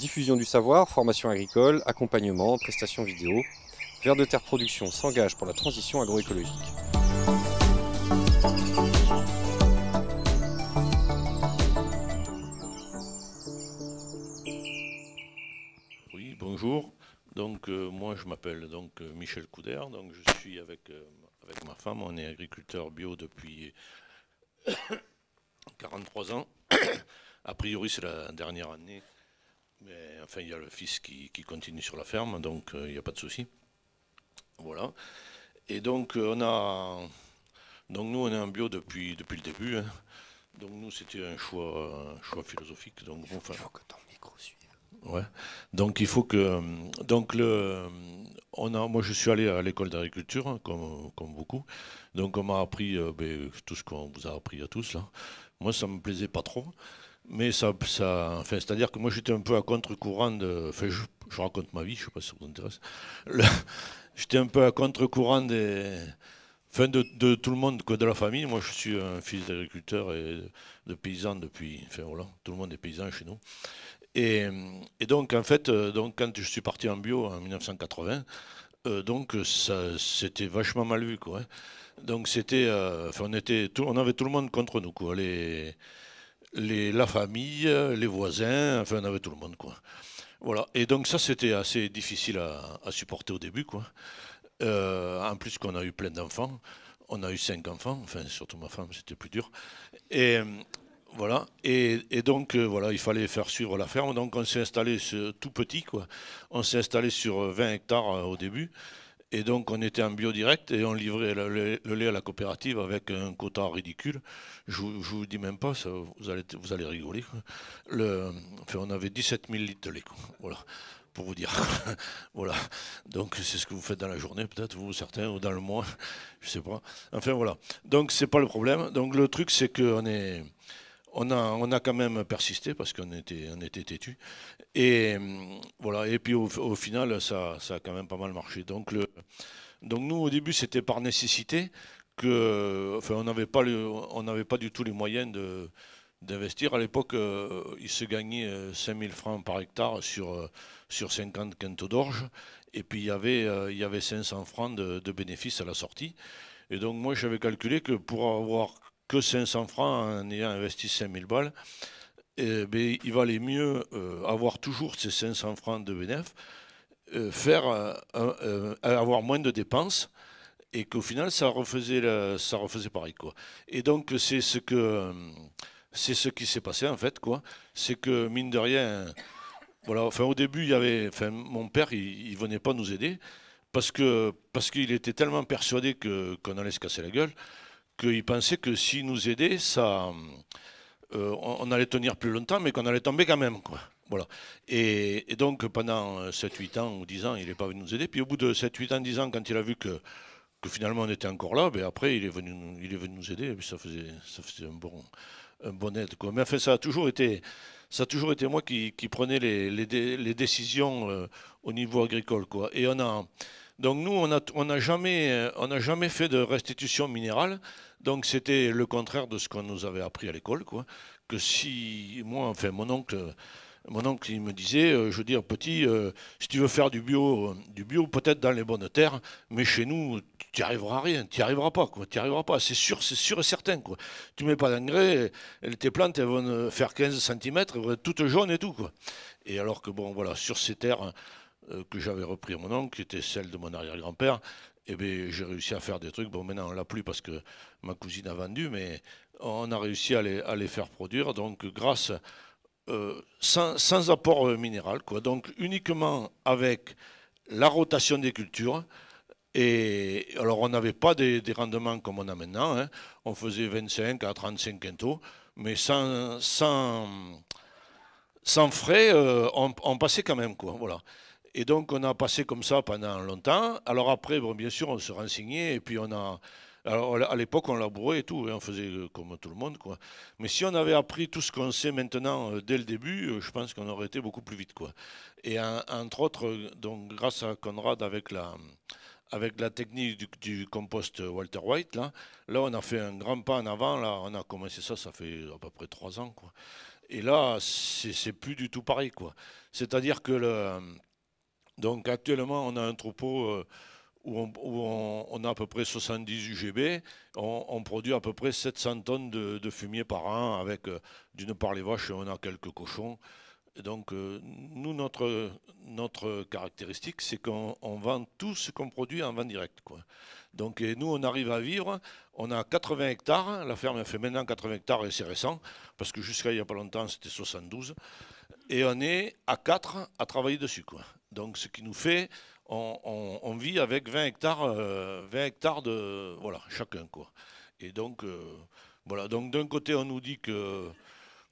Diffusion du savoir, formation agricole, accompagnement, prestations vidéo. Vers de Terre Production s'engage pour la transition agroécologique. Oui, bonjour. Donc euh, moi je m'appelle donc euh, Michel Couder, donc je suis avec, euh, avec ma femme, on est agriculteur bio depuis 43 ans. A priori c'est la dernière année mais enfin, il y a le fils qui, continue sur la ferme, donc euh, il n'y a pas de souci. Voilà. Et donc, euh, on a. Donc, nous, on est en bio depuis, depuis le début. Hein. Donc, nous, c'était un choix, choix philosophique. Donc, il faut, il faut que ton micro suive. Donc, il faut que. Donc, le. On a, moi, je suis allé à l'école d'agriculture, hein, comme, beaucoup. Donc, on m'a appris euh, ben, tout ce qu'on vous a appris à tous. Là. Moi, ça ne me plaisait pas trop. Mais ça, enfin, c'est-à-dire que moi j'étais un peu à contre-courant de. Enfin, je, raconte ma vie, je ne sais pas si ça vous intéresse. j'étais un peu à contre-courant des. Enfin, de, tout le monde que de la famille. Moi, je suis un fils d'agriculteur et de paysan depuis. Enfin, voilà, tout le monde est paysan chez nous. Et, donc, en fait, euh, donc, quand je suis parti en bio en 1980, euh, donc, ça, c'était vachement mal vu, quoi. Hein. Donc, c'était. Euh, enfin, on, était on avait tout le monde contre nous, quoi. Les la famille, les voisins, enfin on avait tout le monde quoi. Voilà. Et donc ça c'était assez difficile à, supporter au début quoi. Euh, en plus qu'on a eu plein d'enfants, on a eu cinq enfants, enfin surtout ma femme c'était plus dur. Et voilà. Et, donc euh, voilà, il fallait faire suivre la ferme. Donc on s'est installé tout petit quoi. On s'est installé sur 20 hectares euh, au début. Et donc on était en bio direct et on livrait le, lait, à la coopérative avec un quota ridicule. Je ne vous dis même pas, ça, vous, allez, vous allez rigoler. Le, on avait 17 000 litres de lait. Voilà pour vous dire. voilà. Donc c'est ce que vous faites dans la journée, peut-être vous certains, ou dans le mois, je sais pas. Enfin voilà. Donc c'est pas le problème. Donc le truc c'est qu'on est, on a, on a quand même persisté parce qu'on était, on était têtu. Et voilà. Et puis au, final, ça, ça, a quand même pas mal marché. Donc, le, donc nous, au début, c'était par nécessité que, enfin, on n'avait pas, le, on n'avait pas du tout les moyens de d'investir. À l'époque, euh, il se gagnait 5000 euh, francs par hectare sur, euh, sur 50 quintaux d'orge. Et puis, il y avait, il y avait 500 francs de, de, bénéfices à la sortie. Et donc, moi, j'avais calculé que pour avoir que 500 francs en ayant investi 5000 balles, eh ben, il valait mieux euh, avoir toujours ces 500 francs de bénéfice, euh, faire, euh, avoir moins de dépenses, et qu'au final, ça refaisait, ça refaisait pareil. Quoi. Et donc, c'est ce, que, c'est ce qui s'est passé, en fait. Quoi. C'est que, mine de rien, voilà, enfin, au début, il y avait, enfin, mon père, il ne venait pas nous aider, parce, que, parce qu'il était tellement persuadé que, qu'on allait se casser la gueule qu'il pensait que s'il nous aidait, ça, euh, on allait tenir plus longtemps, mais qu'on allait tomber quand même. Quoi. Voilà. Et, donc, pendant 7-8 ans ou 10 ans, il n'est pas venu nous aider. Puis au bout de 7-8 ans, 10 ans, quand il a vu que, que finalement on était encore là, ben après, il est, venu, il est venu nous aider. Et puis ça faisait, ça faisait un, bon, un bon aide. Quoi. Mais fait, ça a toujours été, ça a toujours été moi qui, qui prenais les, les, décisions euh, au niveau agricole. Quoi. Et on a. Donc nous, on n'a on a jamais, on jamais fait de restitution minérale. Donc c'était le contraire de ce qu'on nous avait appris à l'école, quoi. Que si moi, enfin mon oncle, mon oncle, il me disait, euh, je veux dire, petit, euh, si tu veux faire du bio, euh, du bio, peut-être dans les bonnes terres, mais chez nous, tu n'y arriveras rien, tu n'y arriveras pas, quoi, tu arriveras pas, c'est sûr, c'est sûr et certain, quoi. Tu mets pas d'engrais, tes plantes, elles vont faire 15 cm, elles vont être toutes jaunes et tout, quoi. Et alors que, bon, voilà, sur ces terres que j'avais repris à mon oncle, qui était celle de mon arrière-grand-père, eh ben, j'ai réussi à faire des trucs. Bon, maintenant, on l'a plus parce que ma cousine a vendu, mais on a réussi à les, faire produire. Donc, grâce, euh, sans, apport euh, minéral, quoi. Donc, uniquement avec la rotation des cultures. Et alors, on n'avait pas des, rendements comme on a maintenant. Hein. On faisait 25 à 35 quintaux, mais sans, frais, euh, on, on, passait quand même, quoi. Voilà. Et donc, on a passé comme ça pendant longtemps. Alors après, bon, bien sûr, on se renseignait et puis on a... Alors, à l'époque, on labourait et tout, et hein, on faisait comme tout le monde. Quoi. Mais si on avait appris tout ce qu'on sait maintenant euh, dès le début, euh, je pense qu'on aurait été beaucoup plus vite. Quoi. Et entre autres, euh, donc, grâce à Conrad, avec la, avec la technique du, compost Walter White, là, là, on a fait un grand pas en avant. Là, on a commencé ça, ça fait à peu près trois ans. Quoi. Et là, c'est plus du tout pareil. C'est-à-dire que le donc actuellement, on a un troupeau euh, où, on, a à peu près 70 UGB. On, produit à peu près 700 tonnes de, fumier par an, avec euh, d'une part les vaches, et on a quelques cochons. donc euh, nous, notre, notre caractéristique, c'est qu'on vend tout ce qu'on produit en vente directe. Quoi. Donc nous, on arrive à vivre. On a 80 hectares. La ferme a fait maintenant 80 hectares et c'est récent, parce que jusqu'à il n'y a pas longtemps, c'était 72. Et on est à 4 à travailler dessus. Quoi. Donc, ce qui nous fait, on, vit avec 20 hectares, 20 euh, hectares de, voilà, chacun, quoi. Et donc, euh, voilà. Donc, d'un côté, on nous dit que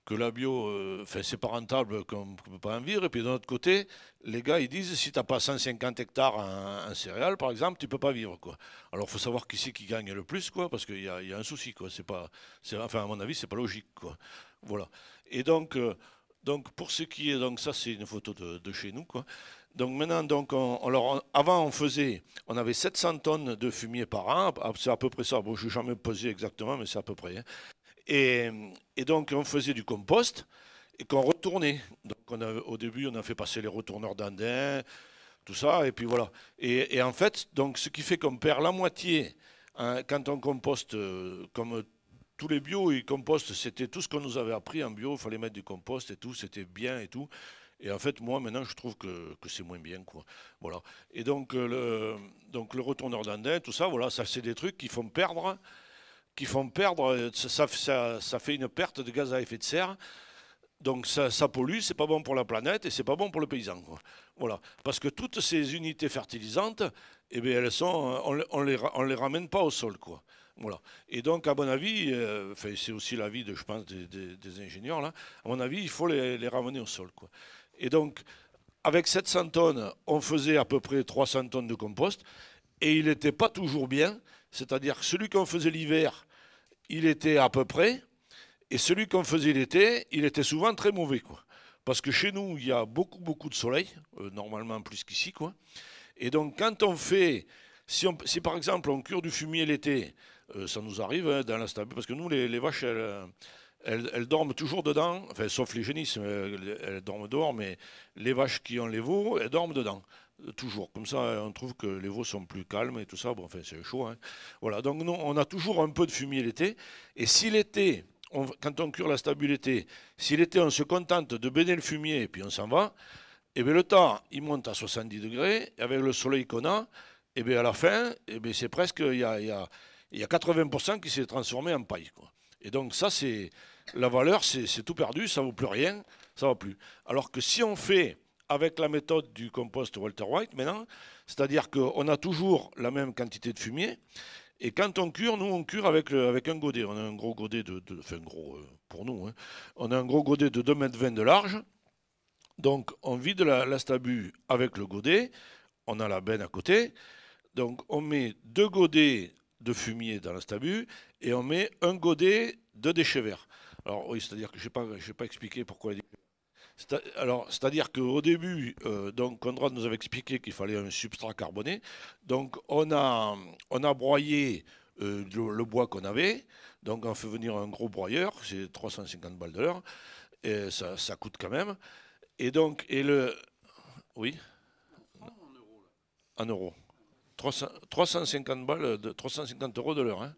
que la bio, euh, enfin, c'est pas rentable, qu'on ne peut pas en vivre. Et puis, d'un autre côté, les gars, ils disent, si tu n'as pas 150 hectares en, en, céréales, par exemple, tu ne peux pas vivre. Quoi. Alors, il faut savoir qui c'est qui gagne le plus, quoi, parce qu'il y, y a, un souci. Quoi. C'est pas, enfin, à mon avis, c'est pas logique. Quoi. Voilà. Et donc, donc, pour ce qui est... Donc, ça, c'est une photo de, de chez nous. Quoi. Donc maintenant, donc, on, avant, on faisait, on avait 700 tonnes de fumier par an, ah, c'est à peu près ça, bon, je n'ai jamais posé exactement, mais c'est à peu près. Hein. Et, donc, on faisait du compost et qu'on retournait. Donc, on a, au début, on a fait passer les retourneurs d'Andin, tout ça, et puis voilà. Et, en fait, donc, ce qui fait qu'on perd la moitié hein, quand on composte, euh, comme tous les bio, ils compostent, c'était tout ce qu'on nous avait appris en bio, il fallait mettre du compost et tout, c'était bien et tout. Et en fait, moi, maintenant, je trouve que, que c'est moins bien. Quoi. Voilà. Et donc, euh, le, donc, le retourneur d'Andin, tout ça, voilà, ça, c'est des trucs qui font perdre, qui font perdre, euh, ça, fait une perte de gaz à effet de serre. Donc, ça, pollue, c'est pas bon pour la planète et c'est pas bon pour le paysan. Quoi. Voilà. Parce que toutes ces unités fertilisantes, eh bien, elles sont, on, on les, ramène pas au sol, quoi. Voilà. Et donc, à mon avis, euh, c'est aussi l'avis, de, je pense, des, ingénieurs, là, à mon avis, il faut les, les ramener au sol. Quoi. Et donc, avec 700 tonnes, on faisait à peu près 300 tonnes de compost. Et il n'était pas toujours bien. C'est-à-dire que celui qu'on faisait l'hiver, il était à peu près. Et celui qu'on faisait l'été, il était souvent très mauvais. Quoi. Parce que chez nous, il y a beaucoup, beaucoup de soleil, euh, normalement plus qu'ici. quoi. Et donc, quand on fait. Si, par exemple on cure du fumier l'été, euh, ça nous arrive hein, dans la parce que nous, les, les vaches, elles, elles, dorment toujours dedans, enfin, sauf les génisses, euh, elles, dorment dehors, mais les vaches qui ont les veaux, elles dorment dedans. Euh, toujours. Comme ça, on trouve que les veaux sont plus calmes et tout ça. Bon, enfin, c'est chaud. Hein. Voilà. Donc, nous on a toujours un peu de fumier l'été. Et si l'été, quand on cure la stabilité, si l'été, on se contente de baigner le fumier et puis on s'en va, et eh bien, le temps, il monte à 70 degrés. Et avec le soleil qu'on a, et eh bien, à la fin, et eh bien, c'est presque. Il y a, 80% qui s'est transformé en paille. Quoi. Et donc, ça, c'est la valeur, c'est tout perdu, ça ne vaut plus rien, ça ne va plus. Alors que si on fait avec la méthode du compost Walter White maintenant, c'est-à-dire qu'on a toujours la même quantité de fumier, et quand on cure, nous on cure avec, un godet. On a un gros godet de, de gros euh, pour nous, hein. on a un gros godet de 2,20 m de large. Donc on vide la, avec le godet, on a la benne à côté. Donc on met deux godets de fumier dans la et on met un godet de déchets verts. Alors oui, c'est-à-dire que je n'ai pas, pas expliqué pourquoi. Alors, c'est-à-dire qu'au début, euh, Conrad nous avait expliqué qu'il fallait un substrat carboné. Donc, on a, on a broyé euh, le, bois qu'on avait. Donc, on fait venir un gros broyeur, c'est 350 balles de l'heure. Et ça, coûte quand même. Et donc, et le. Oui En euros. 350 balles, de, 350 euros de l'heure. Hein.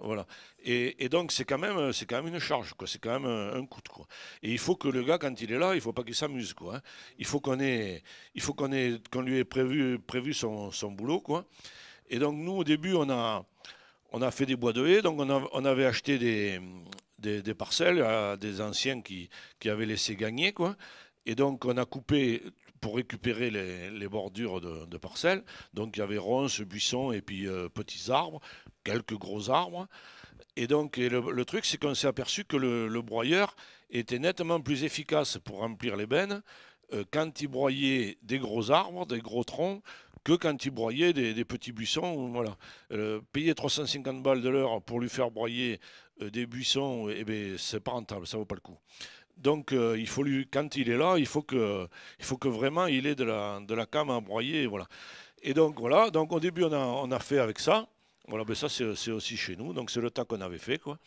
Voilà. Et, donc, c'est quand, même, c'est quand même une charge, quoi. C'est quand même un, coût, quoi. Et il faut que le gars, quand il est là, il faut pas qu'il s'amuse, quoi. Hein. Il faut qu'on ait, il faut qu'on ait, qu'on lui ait prévu, prévu son, boulot, quoi. Et donc, nous, au début, on a, on a fait des bois de haie. Donc, on, avait acheté des, des, parcelles à des anciens qui, qui avaient laissé gagner, quoi. Et donc, on a coupé pour récupérer les, bordures de, parcelles. Donc il y avait ronces, buissons et puis euh, petits arbres, quelques gros arbres. Et donc le, truc, c'est qu'on s'est aperçu que le, broyeur était nettement plus efficace pour remplir les bennes euh, quand il broyait des gros arbres, des gros troncs, que quand il broyait des, petits buissons. Voilà. Euh, payer 350 balles de l'heure pour lui faire broyer des buissons, et eh ben, c'est pas rentable, ça vaut pas le coup. Donc, euh, il faut lui, quand il est là, il faut que, il faut que vraiment il ait de la, de la cam à broyer. Voilà. Et donc, voilà. Donc, au début, on a, fait avec ça. Voilà, mais ben ça, c'est aussi chez nous. Donc, c'est le tas qu'on avait fait. Quoi.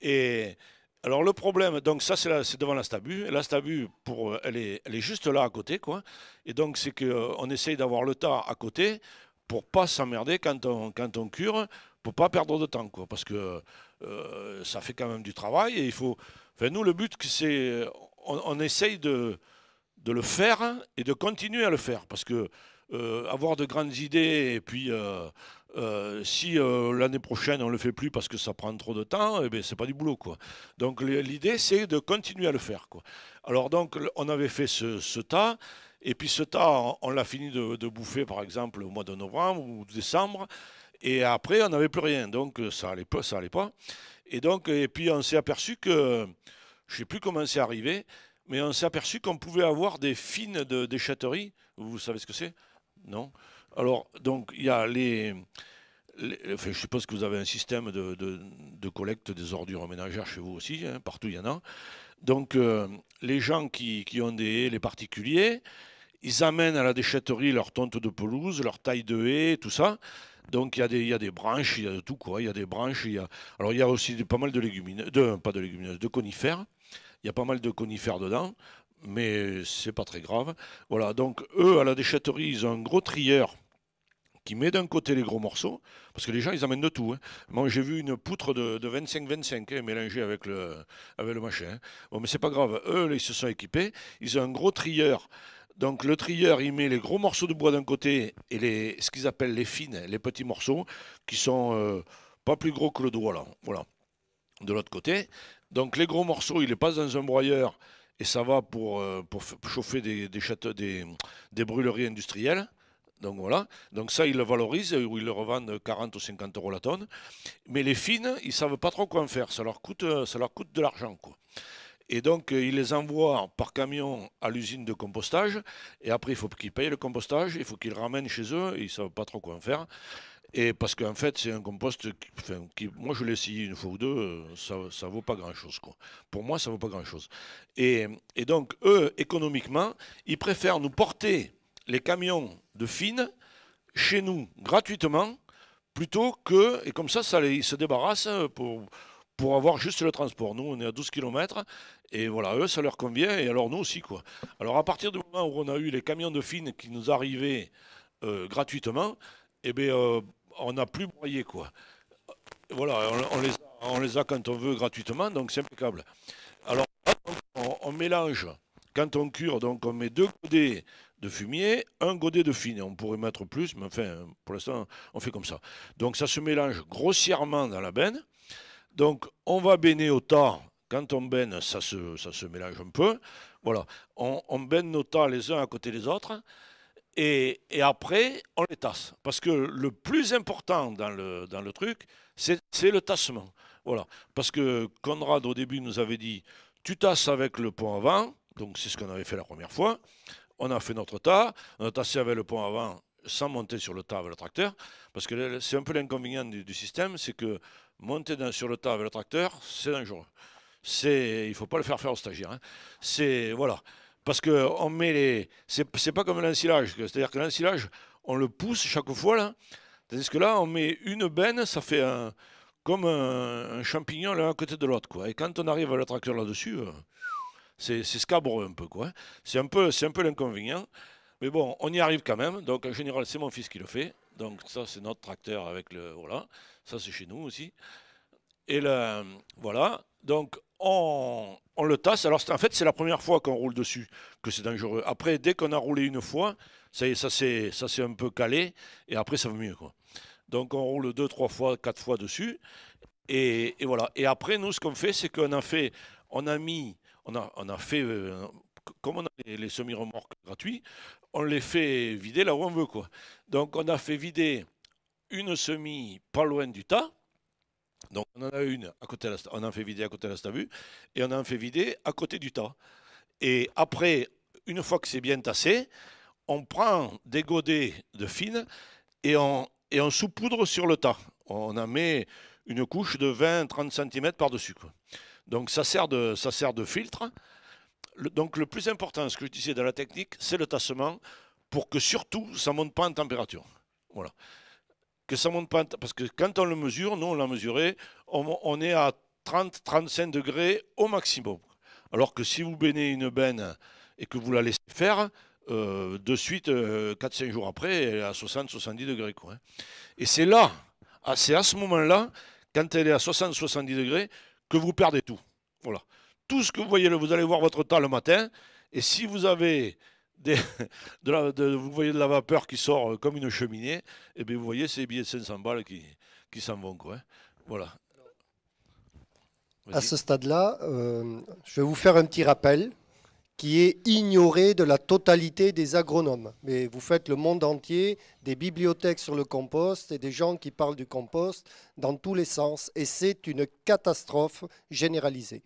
Et alors, le problème, donc, ça, c'est devant la stabu. la stabu, pour, elle, est, juste là à côté. Quoi. Et donc, c'est qu'on euh, essaye d'avoir le tas à côté pour pas s'emmerder quand on, quand on cure, pour pas perdre de temps. Quoi, parce que euh, ça fait quand même du travail et il faut nous, le but, c'est on, essaye de, le faire et de continuer à le faire. Parce que euh, avoir de grandes idées et puis euh, euh, si l'année prochaine on ne le fait plus parce que ça prend trop de temps, ce eh n'est ben, c'est pas du boulot. Quoi. Donc l'idée, c'est de continuer à le faire. Quoi. Alors donc, on avait fait ce, tas. Et puis ce tas, on l'a fini de, bouffer, par exemple, au mois de novembre ou décembre. Et après, on n'avait plus rien. Donc ça allait pas, ça allait pas. Et donc, et puis on s'est aperçu que, je ne sais plus comment c'est arrivé, mais on s'est aperçu qu'on pouvait avoir des fines de, déchetterie. Vous savez ce que c'est Non Alors, donc, il y a les. je suppose que vous avez un système de, collecte des ordures ménagères chez vous aussi, hein, partout il y en a. Donc, euh, les gens qui, qui ont des haies, les particuliers, ils amènent à la déchetterie leur tonte de pelouse, leur taille de haie, tout ça. Donc il y, a des branches, il y a de tout quoi. Il y a des branches, il Alors il y a aussi pas mal de de, pas de légumineuses, de conifères. Il y a pas mal de conifères dedans, mais c'est pas très grave. Voilà, donc eux, à la déchetterie, ils ont un gros trieur qui met d'un côté les gros morceaux, parce que les gens, ils amènent de tout. Hein. Moi, j'ai vu une poutre de 25-25 hein, mélangée avec le, avec le machin. Hein. Bon, mais c'est pas grave. Eux, ils se sont équipés. Ils ont un gros trieur donc le trieur, il met les gros morceaux de bois d'un côté et les, ce qu'ils appellent les fines, les petits morceaux, qui sont euh, pas plus gros que le doigt là, voilà, de l'autre côté. Donc les gros morceaux, il les passe dans un broyeur et ça va pour, euh, pour chauffer des, châteaux, des, brûleries industrielles. Donc voilà. Donc ça, ils le valorisent euh, ou ils le revendent 40 ou 50 euros la tonne. Mais les fines, ils savent pas trop quoi en faire. Ça leur coûte, ça coûte de l'argent, quoi. Et donc, euh, ils les envoient par camion à l'usine de compostage. Et après, il faut qu'ils payent le compostage, il faut qu'ils le ramènent chez eux. Ils ne savent pas trop quoi en faire. Et parce qu'en fait, c'est un compost qui, moi, je l'ai essayé une fois ou deux, euh, ça ne vaut pas grand-chose. Pour moi, ça ne vaut pas grand-chose. Et, donc, eux, économiquement, ils préfèrent nous porter les camions de fine chez nous gratuitement, plutôt que, et comme ça, ça ils se débarrassent euh, pour, pour avoir juste le transport. Nous, on est à 12 km et voilà, eux, ça leur convient, et alors nous aussi, quoi. Alors à partir du moment où on a eu les camions de fines qui nous arrivaient euh, gratuitement, eh bien, euh, on n'a plus broyé, quoi. Voilà, on, les a, quand on veut gratuitement, donc c'est impeccable. Alors, on, mélange, quand on cure, donc on met deux godets de fumier, un godet de fine. On pourrait mettre plus, mais enfin, pour l'instant, on fait comme ça. Donc ça se mélange grossièrement dans la benne. Donc, on va baigner au tas quand on baigne, ça se, ça se mélange un peu. Voilà. On, on nos tas les uns à côté des autres. Et, après, on les tasse. Parce que le plus important dans le, dans le truc, c'est le tassement. Voilà. Parce que Conrad, au début, nous avait dit tu tasses avec le pont avant. Donc, c'est ce qu'on avait fait la première fois. On a fait notre tas. On a tassé avec le pont avant sans monter sur le tas avec le tracteur. Parce que c'est un peu l'inconvénient du, système c'est que monter sur le tas avec le tracteur, c'est dangereux c'est, il faut pas le faire faire aux stagiaire, hein. C'est voilà, parce que on met les, c'est pas comme l'ensilage, c'est-à-dire que l'ensilage, on le pousse chaque fois là, tandis que là, on met une benne, ça fait un, comme un, champignon l'un à côté de l'autre quoi. Et quand on arrive à le tracteur là-dessus, euh, c'est scabreux un peu quoi. Hein. C'est un peu, c'est un peu l'inconvénient. Mais bon, on y arrive quand même. Donc en général, c'est mon fils qui le fait. Donc ça, c'est notre tracteur avec le voilà. Ça, c'est chez nous aussi. Et là, voilà. Donc on, le tasse. Alors en fait, c'est la première fois qu'on roule dessus que c'est dangereux. Après, dès qu'on a roulé une fois, ça y ça c'est ça c'est un peu calé, et après, ça va mieux. Quoi. Donc on roule deux, trois fois, quatre fois dessus. Et, voilà. Et après, nous, ce qu'on fait, c'est qu'on a fait, on a mis, on a, fait, euh, comme on a les, les semi-remorques gratuits, on les fait vider là où on veut. Quoi. Donc on a fait vider une semi pas loin du tas. Donc on en a une à côté, de on en fait vider à côté de la et on en fait vider à côté du tas. Et après, une fois que c'est bien tassé, on prend des godets de fine et on, et on saupoudre sur le tas. On en met une couche de 20-30 cm par-dessus. Donc ça sert de, ça sert de filtre. donc le plus important, ce que je dans la technique, c'est le tassement pour que surtout ça ne monte pas en température. Voilà que ça monte pas. Parce que quand on le mesure, nous on l'a mesuré, on, est à 30-35 degrés au maximum. Alors que si vous baignez une benne et que vous la laissez faire, euh, de suite, 4-5 euh, jours après, elle est à 60-70 degrés. Hein. Et c'est là, ah, c'est à ce moment-là, quand elle est à 60-70 degrés, que vous perdez tout. Voilà. Tout ce que vous voyez, vous allez voir votre tas le matin, et si vous avez vous voyez de la vapeur qui sort euh, comme une cheminée, et eh bien vous voyez ces billets de 500 balles qui, s'en vont. Quoi, hein. Voilà. À ce stade-là, euh, je vais vous faire un petit rappel qui est ignoré de la totalité des agronomes. Mais vous faites le monde entier, des bibliothèques sur le compost et des gens qui parlent du compost dans tous les sens. Et c'est une catastrophe généralisée.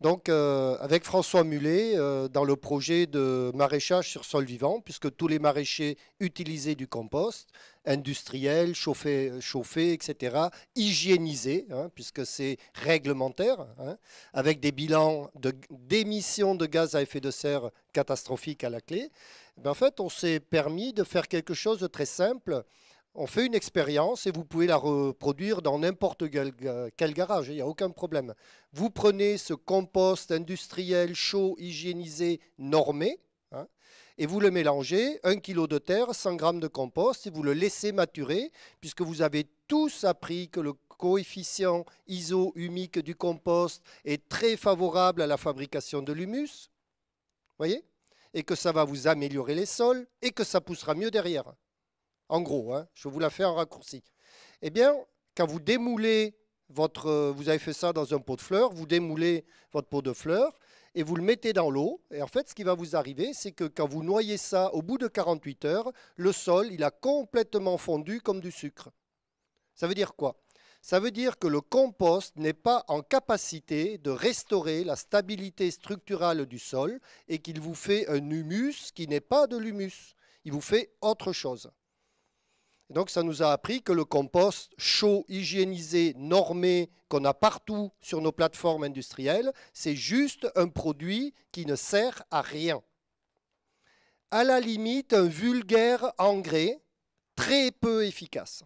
Donc, euh, avec François Mulet, euh, dans le projet de maraîchage sur sol vivant, puisque tous les maraîchers utilisaient du compost, industriel, chauffé, chauffé etc., hygiénisé, hein, puisque c'est réglementaire, hein, avec des bilans d'émissions de, gaz à effet de serre catastrophiques à la clé. en fait, on s'est permis de faire quelque chose de très simple on fait une expérience et vous pouvez la reproduire dans n'importe quel, garage, il n'y a aucun problème. Vous prenez ce compost industriel chaud, hygiénisé, normé, hein, et vous le mélangez, 1 kg de terre, 100 grammes de compost, et vous le laissez maturer, puisque vous avez tous appris que le coefficient iso-humique du compost est très favorable à la fabrication de l'humus, voyez, et que ça va vous améliorer les sols, et que ça poussera mieux derrière en gros, hein, je vous la fais en raccourci. Eh bien, quand vous démoulez votre, vous avez fait ça dans un pot de fleurs, vous démoulez votre pot de fleurs et vous le mettez dans l'eau. Et en fait, ce qui va vous arriver, c'est que quand vous noyez ça, au bout de 48 heures, le sol, il a complètement fondu comme du sucre. Ça veut dire quoi Ça veut dire que le compost n'est pas en capacité de restaurer la stabilité structurale du sol et qu'il vous fait un humus qui n'est pas de l'humus. Il vous fait autre chose donc ça nous a appris que le compost chaud, hygiénisé, normé, qu'on a partout sur nos plateformes industrielles, c'est juste un produit qui ne sert à rien. À la limite, un vulgaire engrais très peu efficace.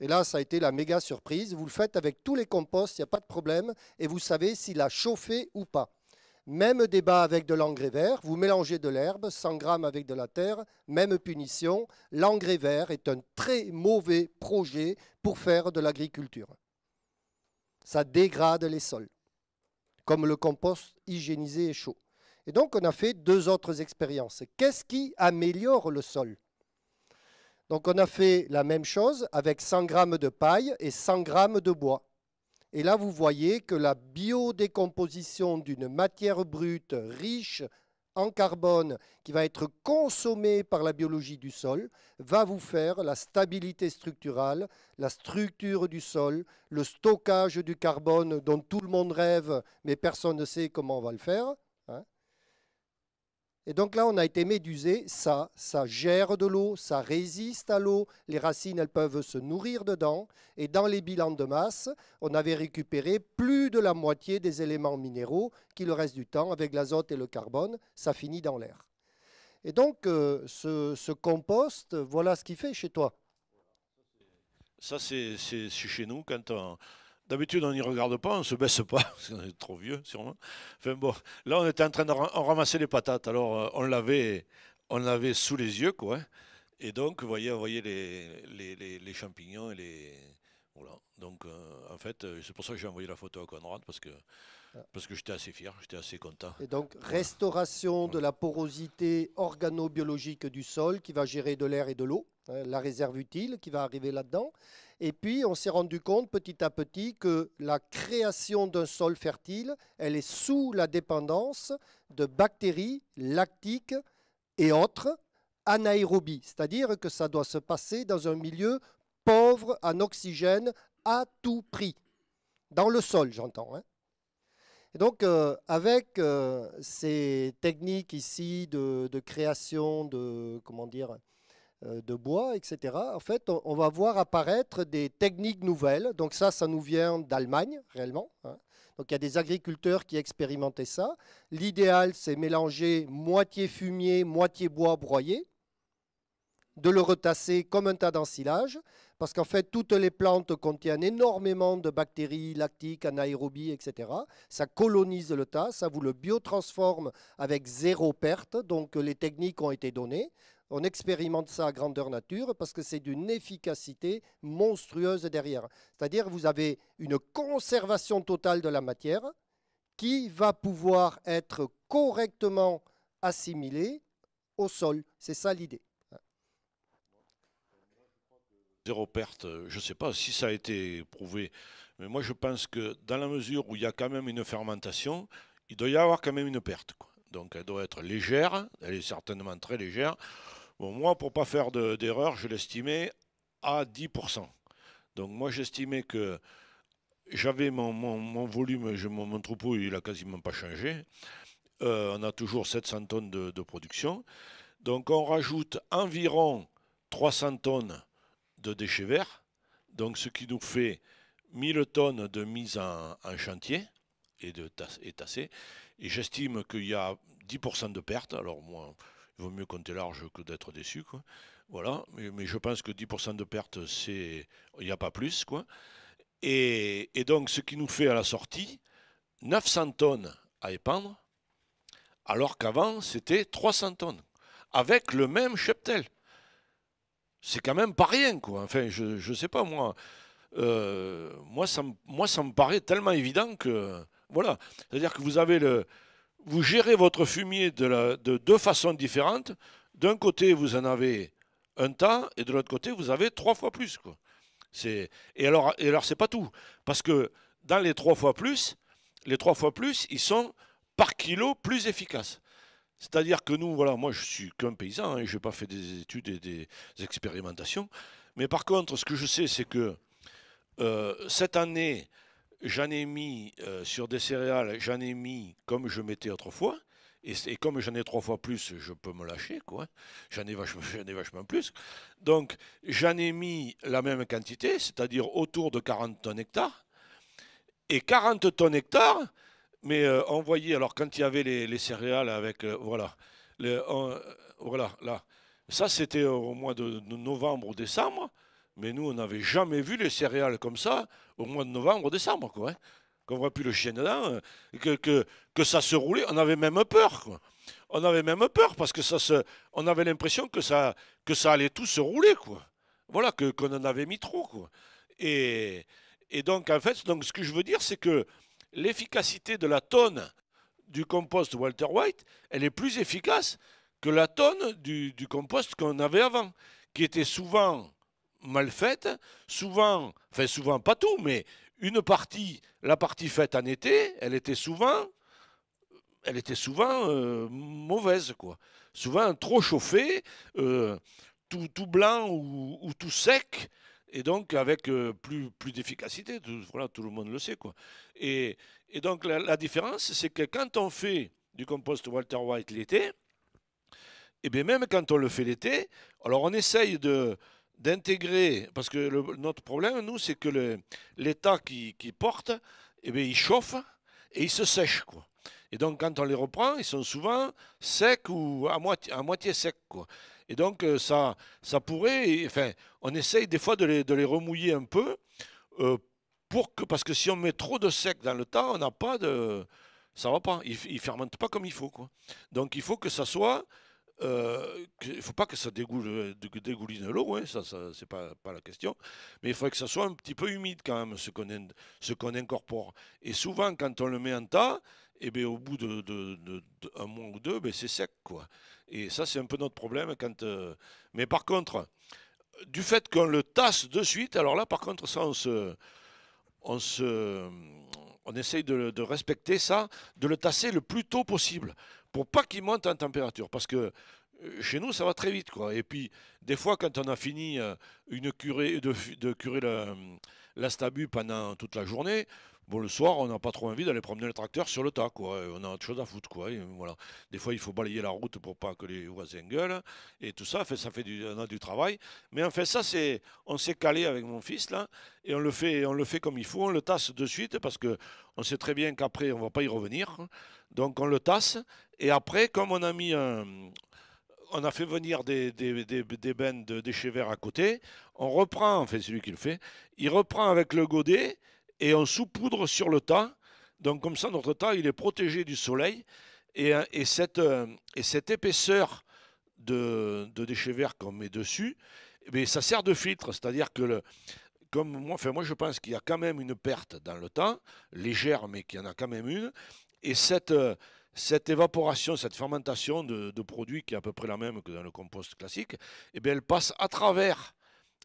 Et là, ça a été la méga surprise. Vous le faites avec tous les composts, il n'y a pas de problème, et vous savez s'il a chauffé ou pas. Même débat avec de l'engrais vert, vous mélangez de l'herbe, 100 grammes avec de la terre, même punition. L'engrais vert est un très mauvais projet pour faire de l'agriculture. Ça dégrade les sols, comme le compost hygiénisé et chaud. Et donc on a fait deux autres expériences. Qu'est-ce qui améliore le sol Donc on a fait la même chose avec 100 grammes de paille et 100 grammes de bois. Et là, vous voyez que la biodécomposition d'une matière brute riche en carbone qui va être consommée par la biologie du sol va vous faire la stabilité structurale, la structure du sol, le stockage du carbone dont tout le monde rêve mais personne ne sait comment on va le faire. Et donc là, on a été médusé. Ça, ça gère de l'eau, ça résiste à l'eau. Les racines, elles peuvent se nourrir dedans. Et dans les bilans de masse, on avait récupéré plus de la moitié des éléments minéraux qui, le reste du temps, avec l'azote et le carbone, ça finit dans l'air. Et donc, euh, ce, ce, compost, voilà ce qu'il fait chez toi. Ça, c'est chez nous quand on, D'habitude, on n'y regarde pas, on ne se baisse pas, parce qu'on est trop vieux, sûrement. bon, là, on était en train de ramasser les patates, alors euh, on l'avait, on l'avait sous les yeux, quoi. Hein. Et donc, vous voyez, voyez les, les, champignons et les. Donc, euh, en fait, euh, c'est pour ça que j'ai envoyé la photo à Conrad, parce que, ah. parce que j'étais assez fier, j'étais assez content. Et donc, restauration de la porosité organobiologique du sol qui va gérer de l'air et de l'eau, hein, la réserve utile qui va arriver là-dedans. Et puis, on s'est rendu compte petit à petit que la création d'un sol fertile, elle est sous la dépendance de bactéries lactiques et autres anaérobies, c'est-à-dire que ça doit se passer dans un milieu pauvre en oxygène à tout prix, dans le sol, j'entends. Hein. donc, euh, avec euh, ces techniques ici de, création de, comment dire, euh, de bois, etc. En fait, on, va voir apparaître des techniques nouvelles. Donc ça, ça nous vient d'Allemagne, réellement. Hein. Donc il y a des agriculteurs qui expérimentaient ça. L'idéal, c'est mélanger moitié fumier, moitié bois broyé, de le retasser comme un tas d'ensilage, parce qu'en fait, toutes les plantes contiennent énormément de bactéries lactiques, anaérobies, etc. Ça colonise le tas, ça vous le biotransforme avec zéro perte, donc les techniques ont été données. On expérimente ça à grandeur nature parce que c'est d'une efficacité monstrueuse derrière. C'est-à-dire vous avez une conservation totale de la matière qui va pouvoir être correctement assimilée au sol. C'est ça l'idée. Zéro perte, je ne sais pas si ça a été prouvé, mais moi je pense que dans la mesure où il y a quand même une fermentation, il doit y avoir quand même une perte. Donc elle doit être légère, elle est certainement très légère. Bon, moi, pour ne pas faire d'erreur, je l'estimais à 10%. Donc moi, j'estimais que j'avais mon, volume, mon, troupeau, il a quasiment pas changé. Euh, on a toujours 700 tonnes de, production. Donc on rajoute environ 300 tonnes de déchets verts, donc ce qui nous fait 1000 tonnes de mise en, chantier et de et tassé. Et j'estime qu'il y a 10% de perte. Alors moi, vaut mieux compter large que d'être déçu. Quoi. Voilà. Mais, je pense que 10% de perte, c'est. Il n'y a pas plus. Quoi. Et, donc, ce qui nous fait à la sortie 900 tonnes à épandre, alors qu'avant, c'était 300 tonnes, avec le même cheptel. C'est quand même pas rien, quoi. Enfin, je ne sais pas, moi. Euh, moi, ça, moi, ça me paraît tellement évident que. Voilà. C'est-à-dire que vous avez le, vous gérez votre fumier de, deux façons différentes. D'un côté, vous en avez un tas, et de l'autre côté, vous avez trois fois plus. C'est, et alors, et alors c'est pas tout. Parce que dans les trois fois plus, les trois fois plus, ils sont par kilo plus efficaces. C'est-à-dire que nous, voilà, moi je suis qu'un paysan, et hein, je n'ai pas fait des études et des expérimentations. Mais par contre, ce que je sais, c'est que euh, cette année, j'en ai mis euh, sur des céréales, j'en ai mis comme je mettais autrefois. Et, comme j'en ai trois fois plus, je peux me lâcher, quoi. J'en ai, vachement, plus. Donc, j'en ai mis la même quantité, c'est-à-dire autour de 40 tonnes hectares. Et 40 tonnes hectares, mais on euh, voyait, alors quand il y avait les, céréales avec, euh, voilà, voilà, là, ça c'était au mois de novembre ou décembre, mais nous, on n'avait jamais vu les céréales comme ça au mois de novembre, décembre, quoi. Hein. Qu'on voit plus le chien dedans, euh, que, que, ça se roulait. On avait même peur, quoi. On avait même peur parce que ça se, on avait l'impression que ça, que ça allait tout se rouler, quoi. Voilà, que, qu'on en avait mis trop, quoi. Et, et donc, en fait, donc, ce que je veux dire, c'est que l'efficacité de la tonne du compost Walter White, elle est plus efficace que la tonne du compost qu'on avait avant, qui était souvent mal faite, souvent, enfin souvent pas tout, mais une partie, la partie faite en été, elle était souvent, elle était souvent euh, mauvaise, quoi. Souvent trop chauffée, euh, tout, blanc ou, tout sec, et donc avec euh, plus, plus d'efficacité. Tout, voilà, tout le monde le sait, quoi. Et, donc la, la différence, c'est que quand on fait du compost Walter White l'été, et eh bien même quand on le fait l'été, alors on essaye de d'intégrer, parce que notre problème, nous, c'est que l'État qui, qui, porte, eh bien, il chauffe et il se sèche. Quoi. Et donc, quand on les reprend, ils sont souvent secs ou à moitié, à moitié secs. Quoi. Et donc, euh, ça, ça pourrait, enfin, on essaye des fois de les, remouiller un peu, euh, pour que, parce que si on met trop de sec dans le temps, on n'a pas de... Ça va pas, ils ne fermentent pas comme il faut. Quoi. Donc, il faut que ça soit euh, il ne faut pas que ça euh, dégouline l'eau, hein, ça, c'est pas, la question, mais il faudrait que ça soit un petit peu humide quand même, ce qu'on, incorpore. Et souvent, quand on le met en tas, eh bien, au bout d'un mois ou deux, ben, c'est sec. Et ça, c'est un peu notre problème. Quand, euh, Mais par contre, du fait qu'on le tasse de suite, alors là, par contre, ça, on se on se, on essaye de, respecter ça, de le tasser le plus tôt possible pour pas qu'il monte en température. Parce que euh, chez nous, ça va très vite. Quoi. Et puis, des fois, quand on a fini euh, une curée, de, de curer le, la pendant toute la journée. Bon, le soir, on n'a pas trop envie d'aller promener le tracteur sur le tas, quoi. On a autre chose à foutre, quoi. voilà. Des fois, il faut balayer la route pour pas que les voisins gueulent. Et tout ça, fait, ça fait du, on a du travail. Mais en fait, ça, c'est, on s'est calé avec mon fils, là. Et on le fait, on le fait comme il faut. On le tasse de suite parce que on sait très bien qu'après, on va pas y revenir. Donc, on le tasse. Et après, comme on a mis un, on a fait venir des, des, bennes de déchets verts à côté. On reprend, enfin c'est lui qui le fait, il reprend avec le godet et on saupoudre sur le tas. Donc comme ça, notre tas, il est protégé du soleil. Et, euh, et, cette, euh, et cette épaisseur de, déchets verts qu'on met dessus, mais eh ça sert de filtre. C'est-à-dire que le, comme moi, moi je pense qu'il y a quand même une perte dans le temps, légère, mais qu'il y en a quand même une. Et cette, euh, cette évaporation, cette fermentation de, produits qui est à peu près la même que dans le compost classique, eh bien, elle passe à travers.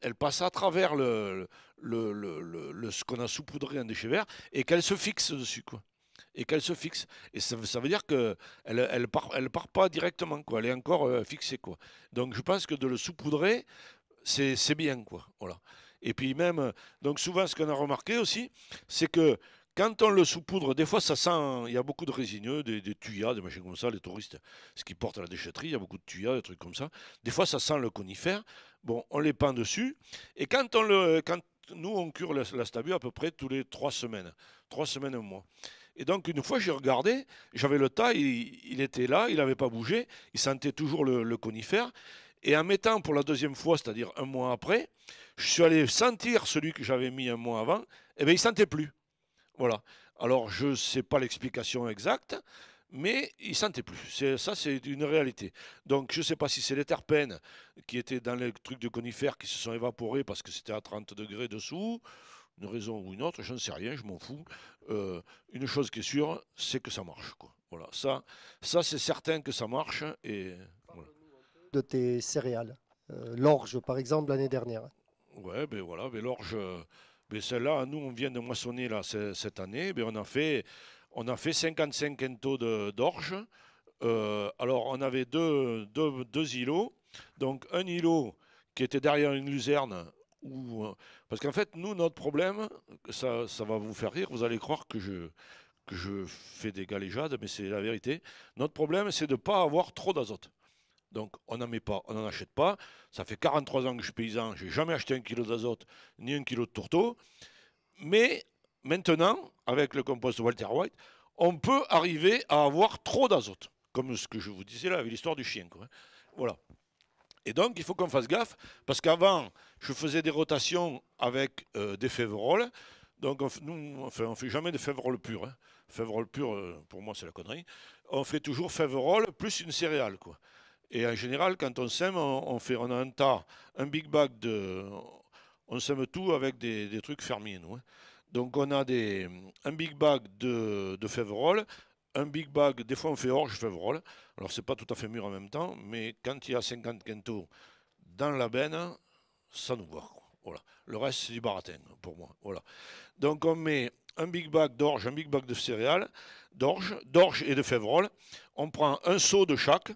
Elle passe à travers le, le, ce qu'on a saupoudré en déchets verts et qu'elle se fixe dessus. Quoi. Et qu'elle se fixe. Et ça, ça veut dire qu'elle ne elle part, elle part pas directement. Quoi. Elle est encore euh, fixée. Quoi. Donc je pense que de le saupoudrer, c'est bien. Quoi. Voilà. Et puis même, donc souvent ce qu'on a remarqué aussi, c'est que quand on le saupoudre, des fois, ça sent. Il y a beaucoup de résineux, des, des tuyas, des machines comme ça, les touristes, ce qui portent à la déchetterie, il y a beaucoup de tuyas, des trucs comme ça. Des fois, ça sent le conifère. Bon, on les peint dessus. Et quand on le. Quand nous, on cure la, stabu à peu près tous les trois semaines. Trois semaines, un mois. Et donc, une fois, j'ai regardé, j'avais le tas, il, était là, il n'avait pas bougé, il sentait toujours le, conifère. Et en mettant pour la deuxième fois, c'est-à-dire un mois après, je suis allé sentir celui que j'avais mis un mois avant, et eh bien il sentait plus. Voilà. Alors, je ne sais pas l'explication exacte, mais il ne sentait plus. Ça, c'est une réalité. Donc, je ne sais pas si c'est les terpènes qui étaient dans les trucs de conifères qui se sont évaporés parce que c'était à 30 degrés dessous, une raison ou une autre, je ne sais rien, je m'en fous. Euh, une chose qui est sûre, c'est que ça marche. Voilà, ça, ça c'est certain que ça marche. Et, De tes céréales, euh, l'orge, par exemple, l'année dernière. Ouais, ben voilà, mais ben l'orge. Euh, celle-là, nous, on vient de moissonner cette année. on, a fait, 55 quintaux d'orge. Euh, alors, on avait deux, îlots. Donc, un îlot qui était derrière une luzerne. parce qu'en fait, nous, notre problème, ça, va vous faire rire, vous allez croire que je, que je fais des galéjades, mais c'est la vérité. Notre problème, c'est de ne pas avoir trop d'azote. Donc on n'en met pas, on n'en achète pas. Ça fait 43 ans que je suis paysan, je n'ai jamais acheté un kilo d'azote ni un kilo de tourteau. Mais maintenant, avec le compost Walter White, on peut arriver à avoir trop d'azote, comme ce que je vous disais là avec l'histoire du chien. Hein. Voilà. Et donc, il faut qu'on fasse gaffe, parce qu'avant, je faisais des rotations avec euh, des févroles. Donc, on, nous, on ne fait jamais de févrole pur. Hein. Févrole pur, euh, pour moi, c'est la connerie. On fait toujours févrole plus une céréale. Quoi. Et en général, quand on sème, on, fait, on a un tas, un big bag de, on sème tout avec des, trucs fermiers, nous. Hein. Donc on a des, un big bag de, de un big bag, des fois on fait orge févrole, alors c'est pas tout à fait mûr en même temps, mais quand il y a 50 quintaux dans la benne, ça nous voit. Voilà. Le reste, c'est du baratin pour moi. Voilà. Donc on met un big bag d'orge, un big bag de céréales, d'orge, d'orge et de févrole. On prend un seau de chaque,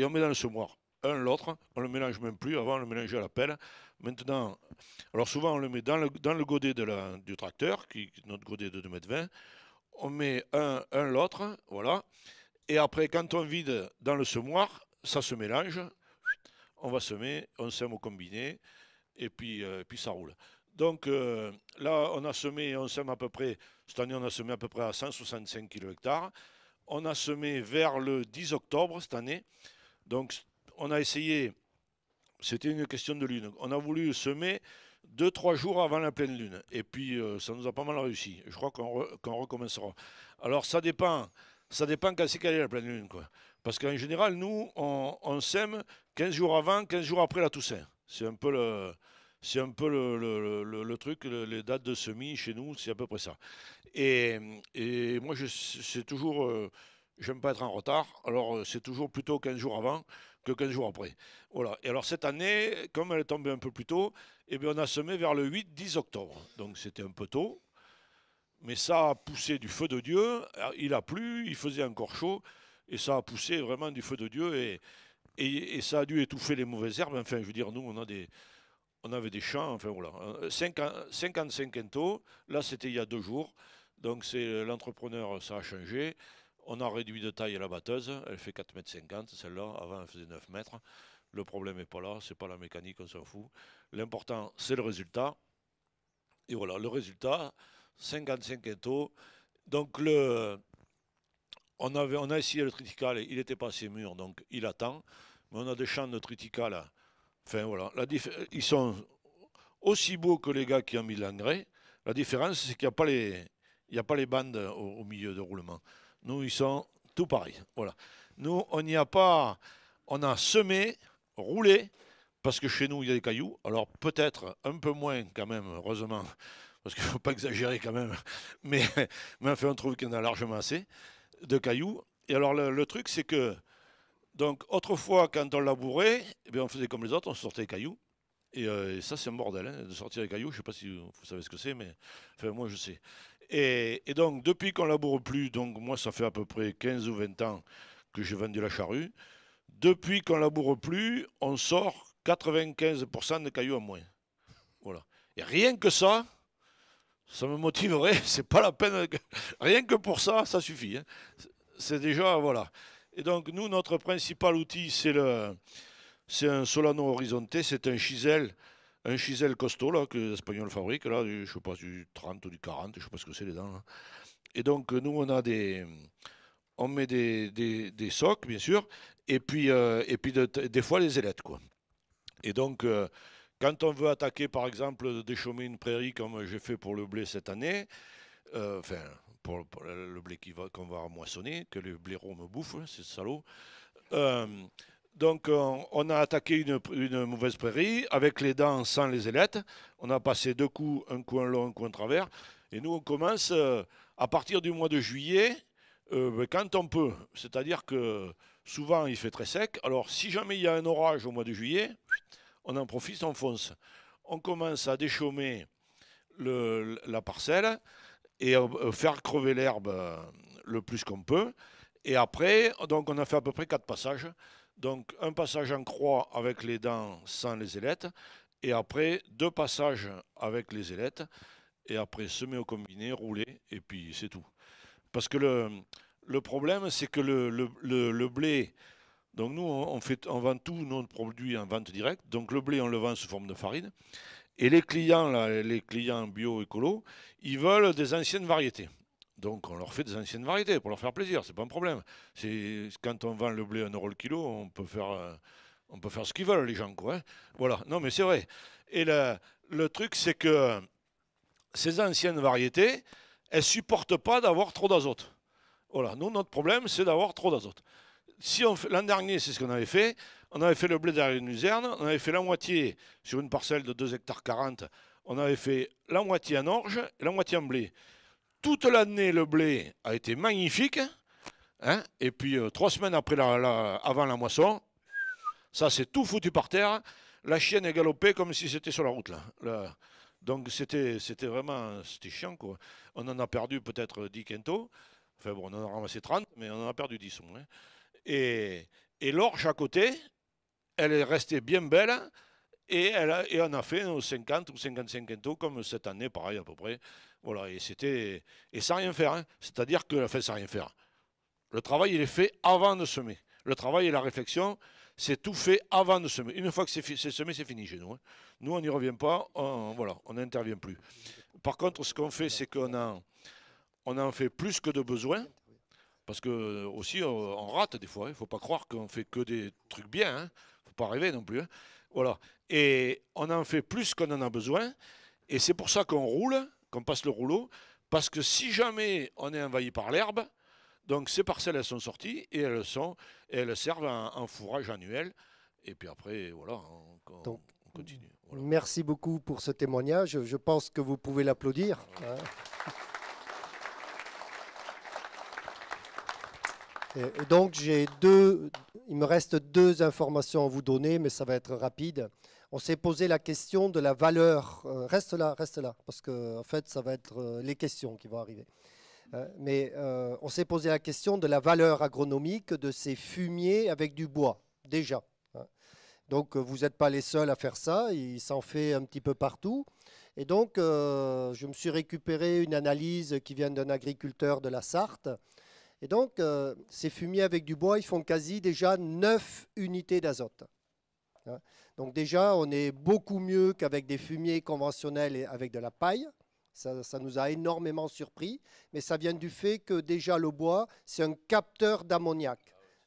et on met dans le semoir. Un, l'autre, on ne le mélange même plus. Avant, on le mélangeait à la pelle. Maintenant, alors souvent, on le met dans le, dans le godet du tracteur, qui, notre godet de 2,20 m. On met un, un l'autre, voilà. Et après, quand on vide dans le semoir, ça se mélange. On va semer, on sème au combiné, et puis, euh, puis ça roule. Donc euh, là, on a semé, on sème à peu près, cette année, on a semé à peu près à 165 kg On a semé vers le 10 octobre cette année. Donc on a essayé, c'était une question de lune, on a voulu semer deux, trois jours avant la pleine lune. Et puis euh, ça nous a pas mal réussi. Je crois qu'on, recommencera. Alors ça dépend, ça dépend quand c'est est la pleine lune. Quoi. Parce qu'en général, nous, on, sème 15 jours avant, 15 jours après la Toussaint. C'est un peu le... C'est un peu truc, les dates de semis chez nous, c'est à peu près ça. Et, moi, c'est toujours, euh, J'aime pas être en retard, alors euh, c'est toujours plutôt 15 jours avant que 15 jours après. Voilà. Et alors cette année, comme elle est tombée un peu plus tôt, eh bien on a semé vers le 8-10 octobre. Donc c'était un peu tôt, mais ça a poussé du feu de Dieu. Ah, il a plu, il faisait encore chaud, et ça a poussé vraiment du feu de Dieu, et, et, ça a dû étouffer les mauvaises herbes. Enfin, je veux dire, nous, on a des, on avait des champs, enfin voilà, 55 euh, quintaux, là c'était il y a deux jours, donc c'est l'entrepreneur, ça a changé, on a réduit de taille la batteuse, elle fait 4,50 m, celle-là, avant elle faisait 9 mètres. Le problème n'est pas là, c'est pas la mécanique, on s'en fout. L'important, c'est le résultat. Et voilà, le résultat, 55 étaux. Donc le, on, avait, on a essayé le tritical, il n'était pas assez mûr, donc il attend. Mais on a des champs de tritical. Enfin voilà, ils sont aussi beaux que les gars qui ont mis l'engrais. La différence, c'est qu'il n'y a, pas les bandes au milieu de roulement. Nous, ils sont tout pareils. Voilà. Nous, on n'y a pas. On a semé, roulé, parce que chez nous, il y a des cailloux. Alors peut-être un peu moins quand même, heureusement, parce qu'il ne faut pas exagérer quand même. Mais, mais enfin, on trouve qu'il y en a largement assez de cailloux. Et alors le, truc, c'est que, donc autrefois, quand on labourait, eh on faisait comme les autres, on sortait les cailloux. Et, euh, ça, c'est un bordel, hein, de sortir les cailloux. Je ne sais pas si vous, vous savez ce que c'est, mais enfin, moi, je sais. Et, donc, depuis qu'on ne laboure plus, donc moi, ça fait à peu près 15 ou 20 ans que j'ai vendu la charrue. Depuis qu'on ne laboure plus, on sort 95% de cailloux en moins. Voilà. Et rien que ça, ça me motiverait. C'est pas la peine. Rien que pour ça, ça suffit. Hein. C'est déjà. Voilà. Et donc, nous, notre principal outil, c'est le. C'est un Solano horizonté, c'est un chisel un chisel costaud là, que les Espagnols fabriquent, là, je sais pas, du 30 ou du 40, je sais pas ce que c'est les dents. Hein. Et donc euh, nous on a des. On met des, des, des socs, bien sûr, et puis, euh, et puis des fois les ailettes. Quoi. Et donc, euh, quand on veut attaquer, par exemple, déchaumer une prairie comme j'ai fait pour le blé cette année, enfin, pour, le blé qu'on va, va moissonner, que les blaireaux me bouffent, hein, c'est salaud. Donc, euh, on, a attaqué une, mauvaise prairie avec les dents sans les ailettes. On a passé deux coups, un coin long, un coup travers. Et nous, on commence euh, à partir du mois de juillet, euh, ben, quand on peut. C'est-à-dire que souvent, il fait très sec. Alors, si jamais il y a un orage au mois de juillet, on en profite, on fonce. On commence à déchaumer la parcelle et faire crever l'herbe le plus qu'on peut. Et après, on a fait à peu près quatre passages. Donc un passage en croix avec les dents sans les ailettes, et après deux passages avec les ailettes, et après semer au combiné, rouler, et puis c'est tout. Parce que le, le problème, c'est que le, blé, donc nous on, fait, on vend tout nos produits en vente directe, donc le blé on le vend sous forme de farine, et les clients, là, les clients bio-écolo, ils veulent des anciennes variétés. Donc on leur fait des anciennes variétés pour leur faire plaisir, c'est pas un problème. C'est quand on vend le blé à 1 euro le kilo, on peut faire euh, on peut faire ce qu'ils veulent les gens quoi. Hein. voilà. Non mais c'est vrai. Et le, le truc c'est que ces anciennes variétés, elles supportent pas d'avoir trop d'azote. Voilà, nous notre problème c'est d'avoir trop d'azote. Si l'an dernier, c'est ce qu'on avait fait, on avait fait le blé derrière une luzerne, on avait fait la moitié sur une parcelle de 2 hectares 40, on avait fait la moitié en orge et la moitié en blé. Toute l'année, le blé a été magnifique. Hein. et puis, euh, trois semaines après la, avant la moisson, ça s'est tout foutu par terre. La chienne est galopée comme si c'était sur la route. Là. Donc, c'était vraiment chiant. Quoi. On en a perdu peut-être 10 quintaux. Enfin, bon, on en a ramassé 30, mais on en a perdu 10. Et, et l'orge à côté, elle est restée bien belle. Et, elle et on a fait nos 50 ou 55 quintaux, comme cette année, pareil à peu près. Voilà, et c'était. Et sans rien faire, hein. c'est-à-dire que, fait sans rien faire. Le travail, il est fait avant de semer. Le travail et la réflexion, c'est tout fait avant de semer. Une fois que c'est, semé, c'est fini chez nous. Hein. Nous, on n'y revient pas, on, voilà, on n'intervient plus. Par contre, ce qu'on fait, c'est qu'on en, on fait plus que de besoin, parce que aussi, euh, on rate des fois. Il hein. ne faut pas croire qu'on fait que des trucs bien. Il ne faut pas rêver non plus. Voilà. Et on en fait plus qu'on en a besoin. Et c'est pour ça qu'on roule qu'on passe le rouleau, parce que si jamais on est envahi par l'herbe, donc ces parcelles, elles sont sorties et elles, sont, elles servent à un fourrage annuel. Et puis après, voilà, on, continue. Merci beaucoup pour ce témoignage. Je pense que vous pouvez l'applaudir. Hein. donc, j'ai deux, il me reste deux informations à vous donner, mais ça va être rapide on s'est posé la question de la valeur. Euh, reste là, reste là, parce que en fait, ça va être euh, les questions qui vont arriver. Euh, mais on s'est posé la question de la valeur agronomique de ces fumiers avec du bois, déjà. Hein. Donc vous n'êtes pas les seuls à faire ça, il s'en fait un petit peu partout. Et donc je me suis récupéré une analyse qui vient d'un agriculteur de la Sarthe. Et donc ces fumiers avec du bois, ils font quasi déjà 9 unités d'azote. Hein. Donc déjà, on est beaucoup mieux qu'avec des fumiers conventionnels et avec de la paille. Ça, nous a énormément surpris, mais ça vient du fait que déjà le bois, c'est un capteur d'ammoniac.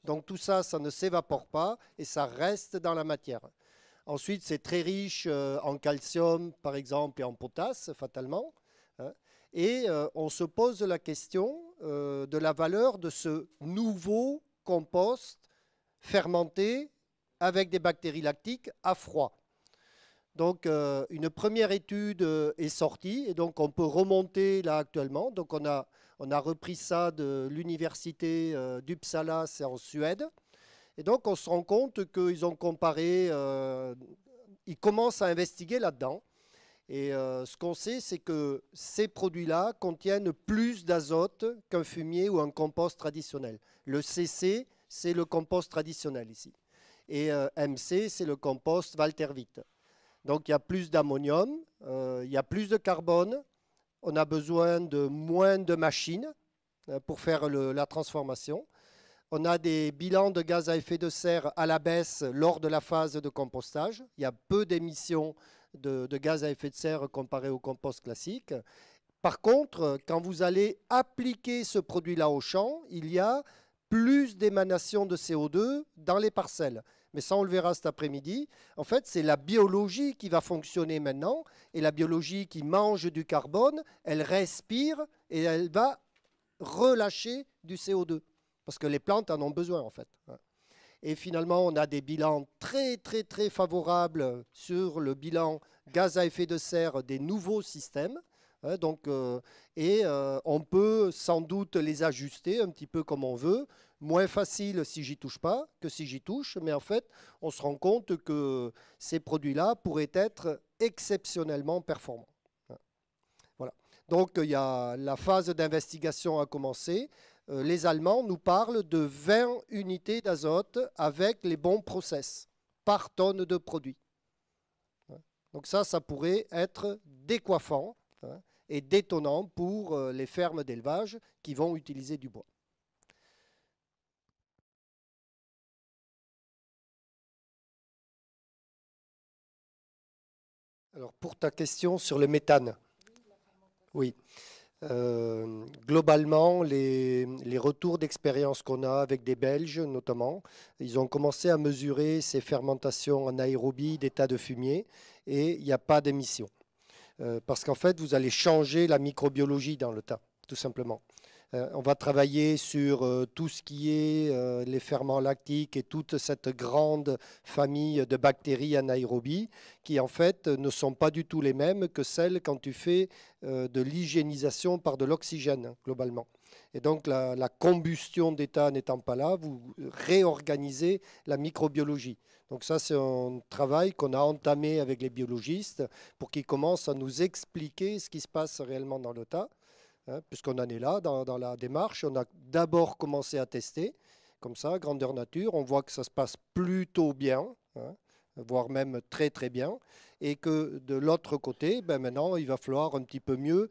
Donc tout ça, ça ne s'évapore pas et ça reste dans la matière. Ensuite, c'est très riche euh, en calcium, par exemple, et en potasse, fatalement. Hein. Et euh, on se pose la question euh, de la valeur de ce nouveau compost fermenté avec des bactéries lactiques à froid. Donc euh, une première étude euh, est sortie et donc on peut remonter là actuellement. Donc on a, on a repris ça de l'université euh, d'Uppsala, c'est en Suède. Et donc on se rend compte qu'ils ont comparé, ils commencent à investiguer là-dedans. Et ce qu'on sait, c'est que ces produits-là contiennent plus d'azote qu'un fumier ou un compost traditionnel. Le CC, c'est le compost traditionnel ici et euh, MC, c'est le compost Witt. Donc il y a plus d'ammonium, euh, il y a plus de carbone, on a besoin de moins de machines euh, pour faire la transformation. On a des bilans de gaz à effet de serre à la baisse lors de la phase de compostage. Il y a peu d'émissions de, de, gaz à effet de serre comparé au compost classique. Par contre, quand vous allez appliquer ce produit-là au champ, il y a plus d'émanations de CO2 dans les parcelles. Mais ça, on le verra cet après-midi. En fait, c'est la biologie qui va fonctionner maintenant. Et la biologie qui mange du carbone, elle respire et elle va relâcher du CO2. Parce que les plantes en ont besoin, en fait. Et finalement, on a des bilans très, très, très favorables sur le bilan gaz à effet de serre des nouveaux systèmes. Hein, donc, euh, et euh, on peut sans doute les ajuster un petit peu comme on veut. Moins facile si j'y touche pas que si j'y touche, mais en fait, on se rend compte que ces produits-là pourraient être exceptionnellement performants. Hein, voilà. Donc, il y a, la phase d'investigation a commencé. Euh, les Allemands nous parlent de 20 unités d'azote avec les bons process par tonne de produit. Hein, donc ça, ça pourrait être décoiffant et détonnant pour euh, les fermes d'élevage qui vont utiliser du bois. Alors pour ta question sur le méthane, oui. Euh, globalement, les, retours d'expérience qu'on a avec des Belges notamment, ils ont commencé à mesurer ces fermentations en aérobie d'état de fumier et il n'y a pas d'émission. Euh, parce qu'en fait, vous allez changer la microbiologie dans le tas, tout simplement. Euh, on va travailler sur euh, tout ce qui est les ferments lactiques et toute cette grande famille de bactéries anaérobies qui, en fait, ne sont pas du tout les mêmes que celles quand tu fais de l'hygiénisation par de l'oxygène, hein, globalement. Et donc la, combustion d'état n'étant pas là, vous réorganisez la microbiologie. Donc ça, c'est un travail qu'on a entamé avec les biologistes pour qu'ils commencent à nous expliquer ce qui se passe réellement dans l'État. Hein, puisqu'on en est là dans, la démarche. On a d'abord commencé à tester, comme ça, grandeur nature. On voit que ça se passe plutôt bien. Hein, voire même très très bien, et que de l'autre côté, ben maintenant, il va falloir un petit peu mieux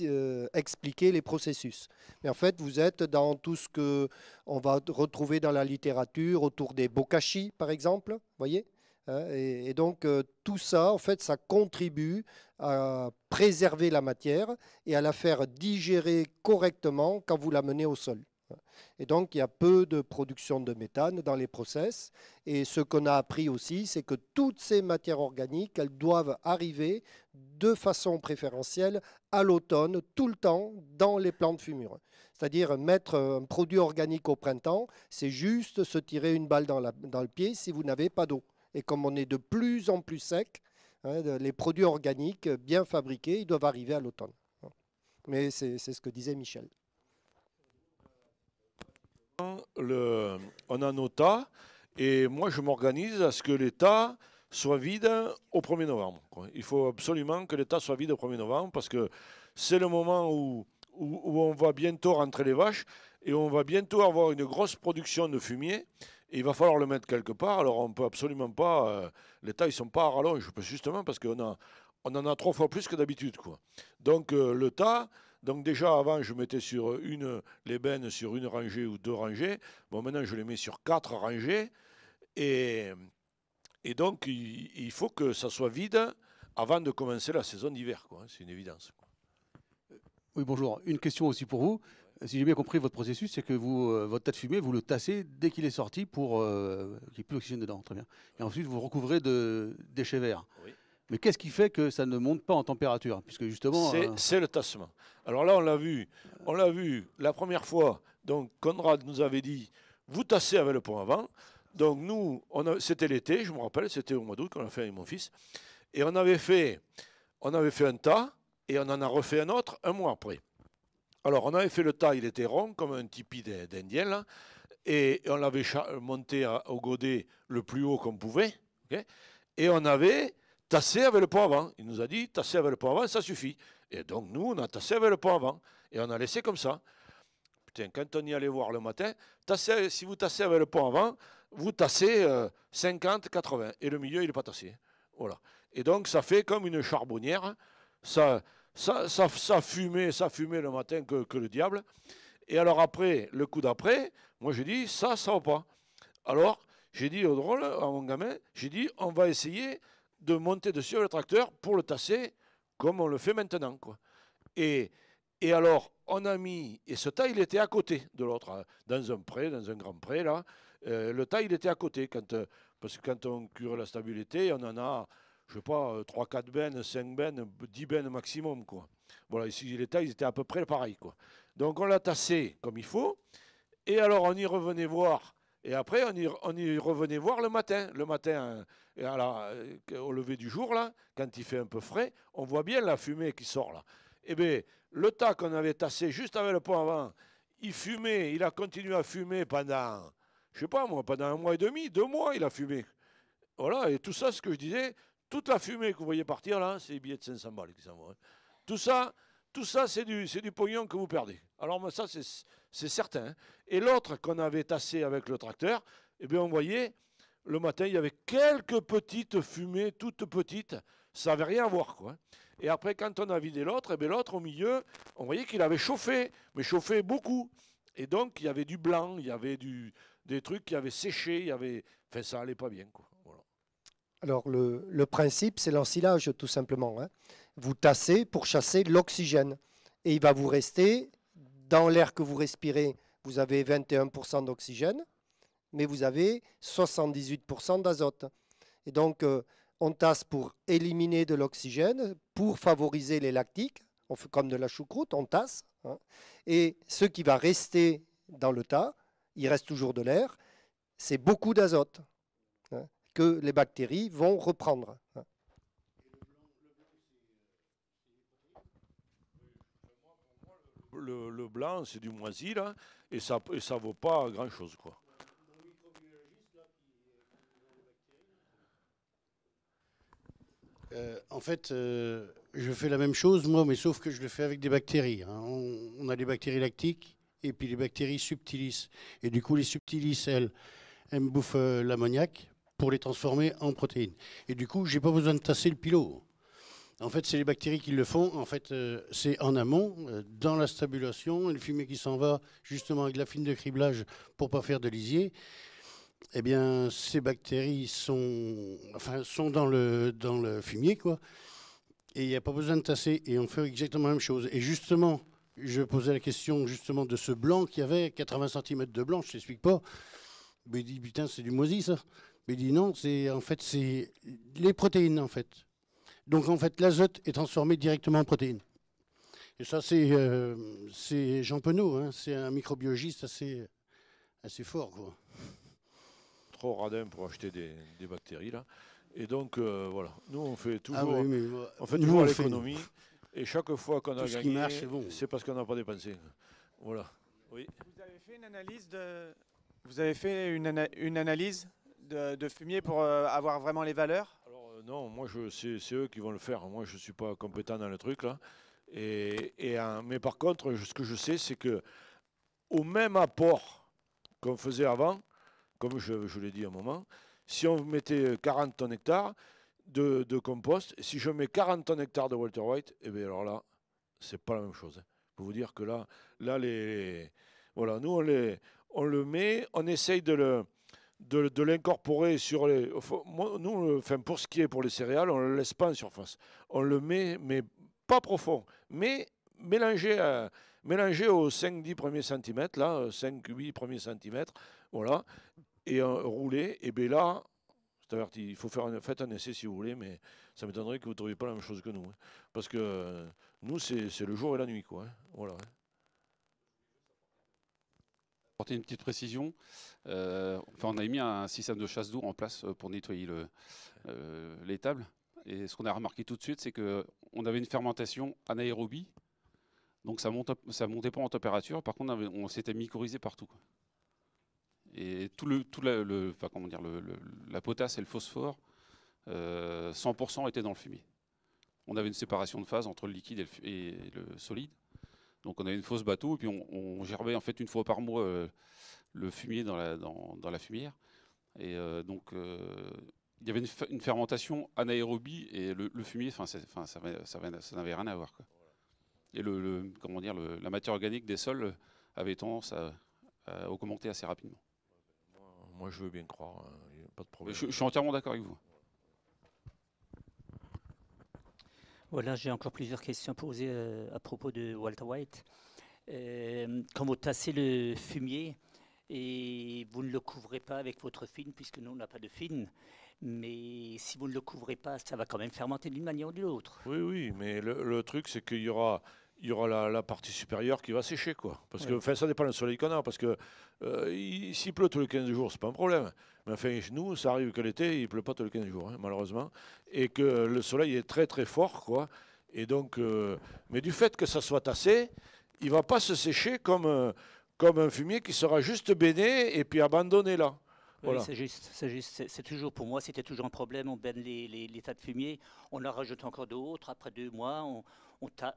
euh, expliquer les processus. Mais en fait, vous êtes dans tout ce que on va retrouver dans la littérature autour des bokashi, par exemple, voyez. Hein, et, donc euh, tout ça, en fait, ça contribue à préserver la matière et à la faire digérer correctement quand vous la menez au sol. Hein. Et donc, il y a peu de production de méthane dans les process. Et ce qu'on a appris aussi, c'est que toutes ces matières organiques, elles doivent arriver de façon préférentielle à l'automne, tout le temps, dans les plantes fumures C'est-à-dire mettre un produit organique au printemps, c'est juste se tirer une balle dans, le pied si vous n'avez pas d'eau. Et comme on est de plus en plus sec, hein, les produits organiques bien fabriqués, ils doivent arriver à l'automne. Mais c'est ce que disait Michel. on a nos tas, et moi je m'organise à ce que l'état soit vide au 1er novembre. Il faut absolument que l'État soit vide au 1er novembre parce que c'est le moment où, où, on va bientôt rentrer les vaches et on va bientôt avoir une grosse production de fumier. Et il va falloir le mettre quelque part. Alors on peut absolument pas... Les euh, L'État, ils sont pas à rallonge, justement parce qu'on a, on en a trois fois plus que d'habitude. Quoi. Donc euh, le tas... Donc déjà avant je mettais sur une les bennes sur une rangée ou deux rangées. Bon maintenant je les mets sur quatre rangées et et donc, il faut que ça soit vide avant de commencer la saison d'hiver. Hein, c'est une évidence. Oui, bonjour. Une question aussi pour vous. Si j'ai bien compris votre processus, c'est que vous, euh, votre tas de fumée, vous le tassez dès qu'il est sorti pour euh, qu'il n'y ait plus d'oxygène dedans. Très bien. Et ensuite, vous recouvrez de déchets verts. Mais qu'est-ce qui fait que ça ne monte pas en température Puisque justement. Euh, c'est le tassement. Alors là, on l'a vu. On l'a vu la première fois. Donc, Conrad nous avait dit vous tassez avec le pont avant. Donc nous, c'était l'été, je me rappelle, c'était au mois d'août qu'on a fait avec mon fils. Et on avait fait, on avait fait un tas et on en a refait un autre un mois après. Alors on avait fait le tas, il était rond comme un tipi d'Indien et on l'avait monté au godet le plus haut qu'on pouvait. et on avait tassé avec le poids avant. Il nous a dit tassé avec le poids avant, ça suffit. Et donc nous, on a tassé avec le poids avant et on a laissé comme ça. Quand on y allait voir le matin, si vous tassez avec le pont avant, vous tassez 50, euh, 80. Et le milieu, il n'est pas tassé. Voilà. Et donc, ça fait comme une charbonnière. Ça, ça, ça, ça fumait, ça le matin que, le diable. Et alors après, le coup d'après, moi j'ai dit, ça, ça va pas. Alors, j'ai dit au drôle, à mon gamin, j'ai dit, on va essayer de monter dessus le tracteur pour le tasser comme on le fait maintenant. Quoi. Et, et alors, on a mis, et ce tas, il était à côté de l'autre, hein. dans un pré, dans un grand pré, là. Euh, le tas, il était à côté, quand, euh, parce que quand on cure la stabilité, on en a, je sais pas, 3, euh, 4 bennes, 5 bennes, 10 bennes maximum, quoi. Voilà, ici, les tas, ils étaient à peu près pareil, quoi. Donc, on l'a tassé comme il faut, et alors, on y revenait voir, et après, on y, on y revenait voir le matin, le matin, au lever du jour, là, quand il fait un peu frais, on voit bien la fumée qui sort, là eh bien, le tas qu'on avait tassé juste avec le pont avant, il fumait, il a continué à fumer pendant, je sais pas moi, pendant un mois et demi, deux mois, il a fumé. Voilà, et tout ça, ce que je disais, toute la fumée que vous voyez partir là, hein, c'est les billets de 500 balles qui s'en vont. Hein. Tout ça, tout ça, c'est du, du pognon que vous perdez. Alors ça, c'est certain. Hein. Et l'autre qu'on avait tassé avec le tracteur, eh bien, on voyait, le matin, il y avait quelques petites fumées, toutes petites, ça n'avait rien à voir. Quoi. Et après, quand on a vidé l'autre, eh ben, l'autre au milieu, on voyait qu'il avait chauffé, mais chauffé beaucoup. Et donc, il y avait du blanc, il y avait du, des trucs qui avaient séché, il y avait... Enfin, ça n'allait pas bien. Quoi. Alors, le, principe, c'est l'ensilage, tout simplement. Hein. Vous tassez pour chasser l'oxygène. Et il va vous rester, dans l'air que vous respirez, vous avez 21% d'oxygène, mais vous avez 78% d'azote. Et donc, euh, on tasse pour éliminer de l'oxygène, pour favoriser les lactiques, on fait comme de la choucroute, on tasse. Hein. Et ce qui va rester dans le tas, il reste toujours de l'air, c'est beaucoup d'azote hein, que les bactéries vont reprendre. Hein. Le, blanc, c'est du moisi, et ça ne ça vaut pas grand-chose, quoi. Euh, en fait, euh, je fais la même chose, moi, mais sauf que je le fais avec des bactéries. Hein. On, a des bactéries lactiques et puis les bactéries subtilis. Et du coup, les subtilis, elles, elles me bouffent euh, l'ammoniac pour les transformer en protéines. Et du coup, je n'ai pas besoin de tasser le pilot. En fait, c'est les bactéries qui le font. En fait, c'est en amont, dans la stabulation, et fumée qui s'en va justement avec la fine de criblage pour pas faire de lisier eh bien, ces bactéries sont, sont dans, le, fumier, quoi. Et il n'y a pas besoin de tasser. Et on fait exactement la même chose. Et justement, je posais la question justement de ce blanc qui avait 80 cm de blanc, je ne t'explique pas. Mais dit, putain, c'est du moisi, ça. Mais dit, non, c'est en fait, c'est les protéines, en fait. Donc, en fait, l'azote est transformé directement en protéines. Et ça, c'est euh, Jean Penaud, hein. c'est un microbiologiste assez, assez fort, quoi trop radin pour acheter des, bactéries là. Et donc euh, voilà, nous on fait toujours, ah on fait l'économie. Et chaque fois qu'on a ce gagné, c'est parce qu'on n'a pas dépensé. Voilà. Oui. Vous avez fait une analyse de, fumier pour euh, avoir vraiment les valeurs euh, non, moi je, c'est, eux qui vont le faire. Moi je suis pas compétent dans le truc là. Et, mais par contre, ce que je sais, c'est que au même apport qu'on faisait avant, comme je, l'ai dit à un moment, si on mettait 40 tonnes hectares de, compost, si je mets 40 tonnes hectares de Walter White, eh bien alors là, c'est pas la même chose. Je Pour vous dire que là, là les, voilà, nous on, le met, on essaye de le de, l'incorporer sur les. Nous, pour ce qui est pour les céréales, on ne le laisse pas en surface. On le met, mais pas profond, mais mélangé, mélangé aux 5-10 premiers centimètres, là, 5-8 premiers centimètres, voilà, et rouler, roulé. Et bien là, c'est-à-dire qu'il faut faire un, essai si vous voulez, mais ça m'étonnerait que vous ne trouviez pas la même chose que nous. Hein. Parce que euh, nous, c'est le jour et la nuit. Quoi, hein. Voilà. Hein. Porter une petite précision. Euh, enfin, on a mis un système de chasse d'eau en place euh, pour nettoyer le, les tables. Et ce qu'on a remarqué tout de suite, c'est qu'on avait une fermentation anaérobie. Donc ça ne montait pas en température. Par contre, on, s'était mycorhizé partout. Et tout le, tout le, comment dire, la potasse et le phosphore, 100% euh, étaient dans le fumier. On avait une séparation de phase entre le liquide et le, solide. Donc on avait une fausse bateau, et puis on, on, gerbait en fait une fois par mois euh, le fumier dans la, fumière. Et euh, donc il y avait une, fermentation anaérobie et le, fumier, ça, n'avait rien à voir. Et le, comment dire, la matière organique des sols avait tendance à augmenter assez rapidement moi je veux bien croire, hein. Je, suis entièrement d'accord avec vous. Voilà, j'ai encore plusieurs questions posées euh, à propos de Walter White. Euh, quand vous tassez le fumier et vous ne le couvrez pas avec votre fine, puisque nous on n'a pas de fine, mais si vous ne le couvrez pas, ça va quand même fermenter d'une manière ou de l'autre. Oui, oui, mais le, le truc c'est qu'il y aura il y aura la, partie supérieure qui va sécher. Quoi. Parce que enfin, ça dépend du soleil qu'on a. Parce que euh, s'il pleut tous les 15 jours, c'est pas un problème. Mais enfin, nous, ça arrive que l'été, il pleut pas tous les 15 jours, hein, malheureusement. Et que le soleil est très très fort. Quoi. Et donc, euh, mais du fait que ça soit tassé, il va pas se sécher comme, euh, comme un fumier qui sera juste béné et puis abandonné là. Voilà. c'est juste, c'est toujours pour moi, c'était toujours un problème. On baigne les, tas de fumier, on en rajoute encore d'autres après deux mois, on,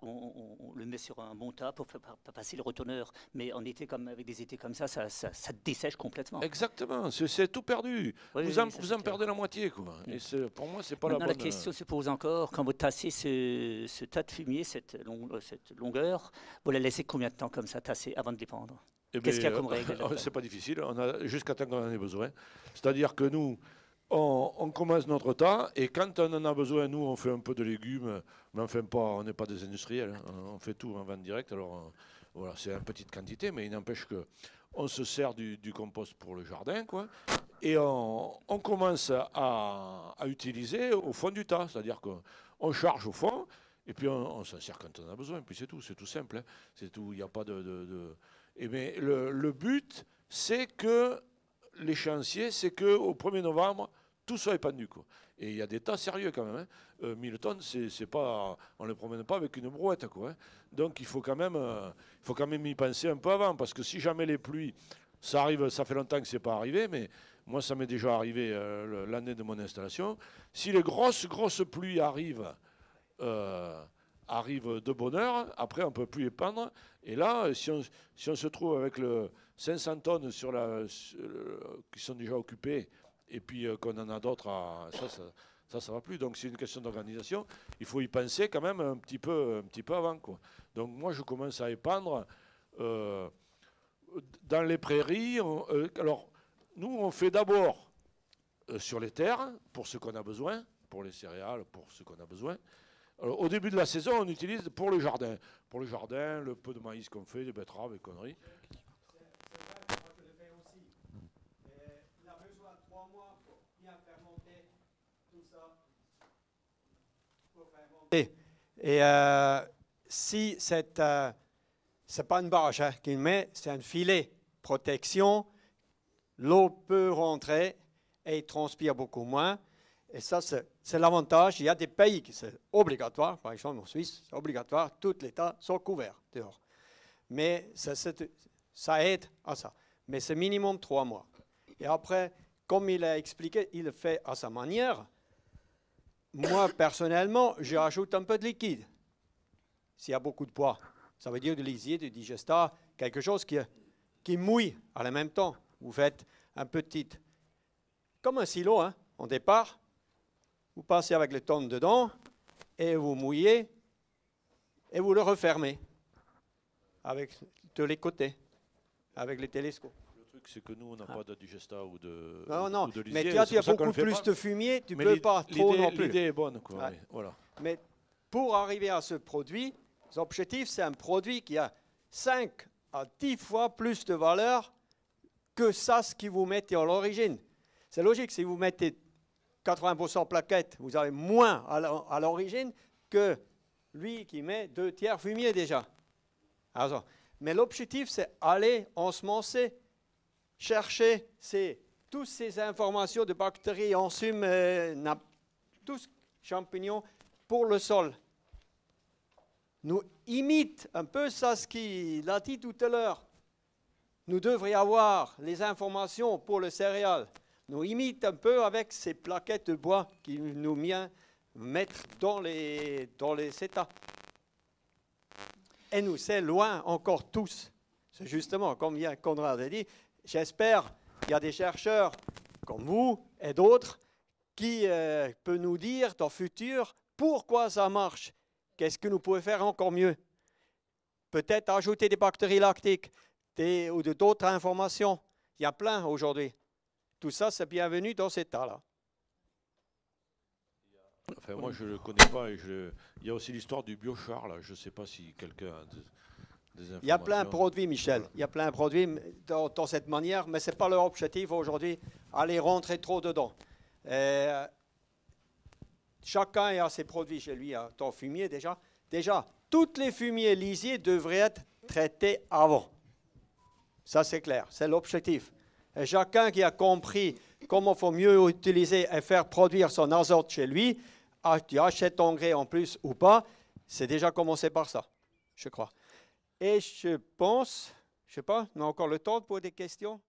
on, le met sur un bon tas pour pas passer le retourneur. Mais en été, comme, avec des étés comme ça, ça, ça, dessèche complètement. Exactement, c'est tout perdu. vous en, perdez la moitié. Quoi. Mm. pour moi, c'est pas la bonne... La question euh, se pose encore, quand vous tassez ce, tas de fumier, cette, euh, cette longueur, vous la laissez combien de temps comme ça tasser avant de dépendre eh Qu'est-ce ben, qu'il y a comme règle oh, C'est pas difficile, on a jusqu'à temps qu'on en ait besoin. C'est-à-dire que nous, on, commence notre tas, et quand on en a besoin, nous, on fait un peu de légumes, mais enfin, pas, on n'est pas des industriels, hein. on fait tout en vente direct. Alors, euh, voilà, c'est une petite quantité, mais il n'empêche que on se sert du, compost pour le jardin, quoi. Et on, commence à, utiliser au fond du tas, c'est-à-dire qu'on charge au fond, et puis on, s'en sert quand on a besoin, et puis c'est tout, c'est tout simple, hein. c'est tout, il n'y a pas de... Et mais le, but, c'est que l'échancier, c'est qu'au 1er novembre, tout ça est Quoi. Et il y a des tas sérieux quand même. 1000 hein. euh, tonnes, c'est, pas, on ne les promène pas avec une brouette. Quoi, hein. Donc il faut, quand même, euh, il faut quand même y penser un peu avant, parce que si jamais les pluies, ça arrive, ça fait longtemps que c'est pas arrivé, mais moi ça m'est déjà arrivé euh, l'année de mon installation. Si les grosses, grosses pluies arrivent, arrive de bonne heure. Après, on ne peut plus épandre. Et là, si on, si on se trouve avec le 500 tonnes sur la, qui sont déjà occupées et puis euh, qu'on en a d'autres, ça, ça, ça, va plus. Donc c'est une question d'organisation. Il faut y penser quand même un petit peu, un petit peu avant. Quoi. Donc moi, je commence à épandre euh, dans les prairies. Euh, alors nous, on fait d'abord sur les terres pour ce qu'on a besoin, pour les céréales, pour ce qu'on a besoin. au début de la saison, on utilise pour le jardin. Pour le jardin, le peu de maïs qu'on fait, des betteraves et conneries. Et, euh, si euh, c'est pas une barge hein, qu'il met, c'est un filet, protection, l'eau peut rentrer et transpire beaucoup moins. Et ça, c'est l'avantage. Il y a des pays qui c'est obligatoire, par exemple en Suisse, c'est obligatoire, tout l'état sont couverts dehors. Mais ça, ça aide à ça. Mais c'est minimum trois mois. Et après, comme il a expliqué, il le fait à sa manière moi, personnellement, je rajoute un peu de liquide. S'il y a beaucoup de poids, ça veut dire de lisier, du digestat, quelque chose qui, qui mouille à la même temps. Vous faites un petit, comme un silo, hein, en départ. Vous passez avec le temps dedans et vous mouillez et vous le refermez avec tous les côtés, avec les télescopes c'est que nous, on n'a ah. pas de digestat ah ou de. Non, non, mais tu as beaucoup plus de fumier, tu ne peux pas trop L'idée est bonne, quoi. Ah. voilà. Mais pour arriver à ce produit, l'objectif, c'est un produit qui a 5 à 10 fois plus de valeur que ça, ce que vous mettez à l'origine. C'est logique, si vous mettez 80% plaquettes, vous avez moins à l'origine que lui qui met deux tiers fumier déjà. Alors, mais l'objectif, c'est aller ensemencer chercher toutes ces informations de bactéries, en euh, tous champignons pour le sol. Nous imite un peu ça ce qu'il a dit tout à l'heure. Nous devrions avoir les informations pour le céréal. Nous imite un peu avec ces plaquettes de bois qu'il nous vient mettre dans les, dans les états. Et nous, c'est loin encore tous. C'est justement, comme vient Conrad a dit, j'espère qu'il y a des chercheurs comme vous et d'autres qui euh, peuvent nous dire dans le futur pourquoi ça marche, qu'est-ce que nous pouvons faire encore mieux. Peut-être ajouter des bactéries lactiques des, ou d'autres informations. Il y a plein aujourd'hui. Tout ça, c'est bienvenu dans cet état-là. moi, je ne le connais pas. Et je... Il y a aussi l'histoire du biochar, Je ne sais pas si quelqu'un il y a plein de produits, Michel. Il y a plein de produits dans, cette manière, mais ce n'est pas leur objectif aujourd'hui, aller rentrer trop dedans. Euh, chacun a ses produits chez lui, hein, ton fumier déjà. Déjà, tous les fumiers lisiers devraient être traités avant. Ça, c'est clair, c'est l'objectif. Et chacun qui a compris comment il faut mieux utiliser et faire produire son azote chez lui, achète engrais en plus ou pas, c'est déjà commencé par ça, je crois. Et je pense, je sais pas, on a encore le temps pour des questions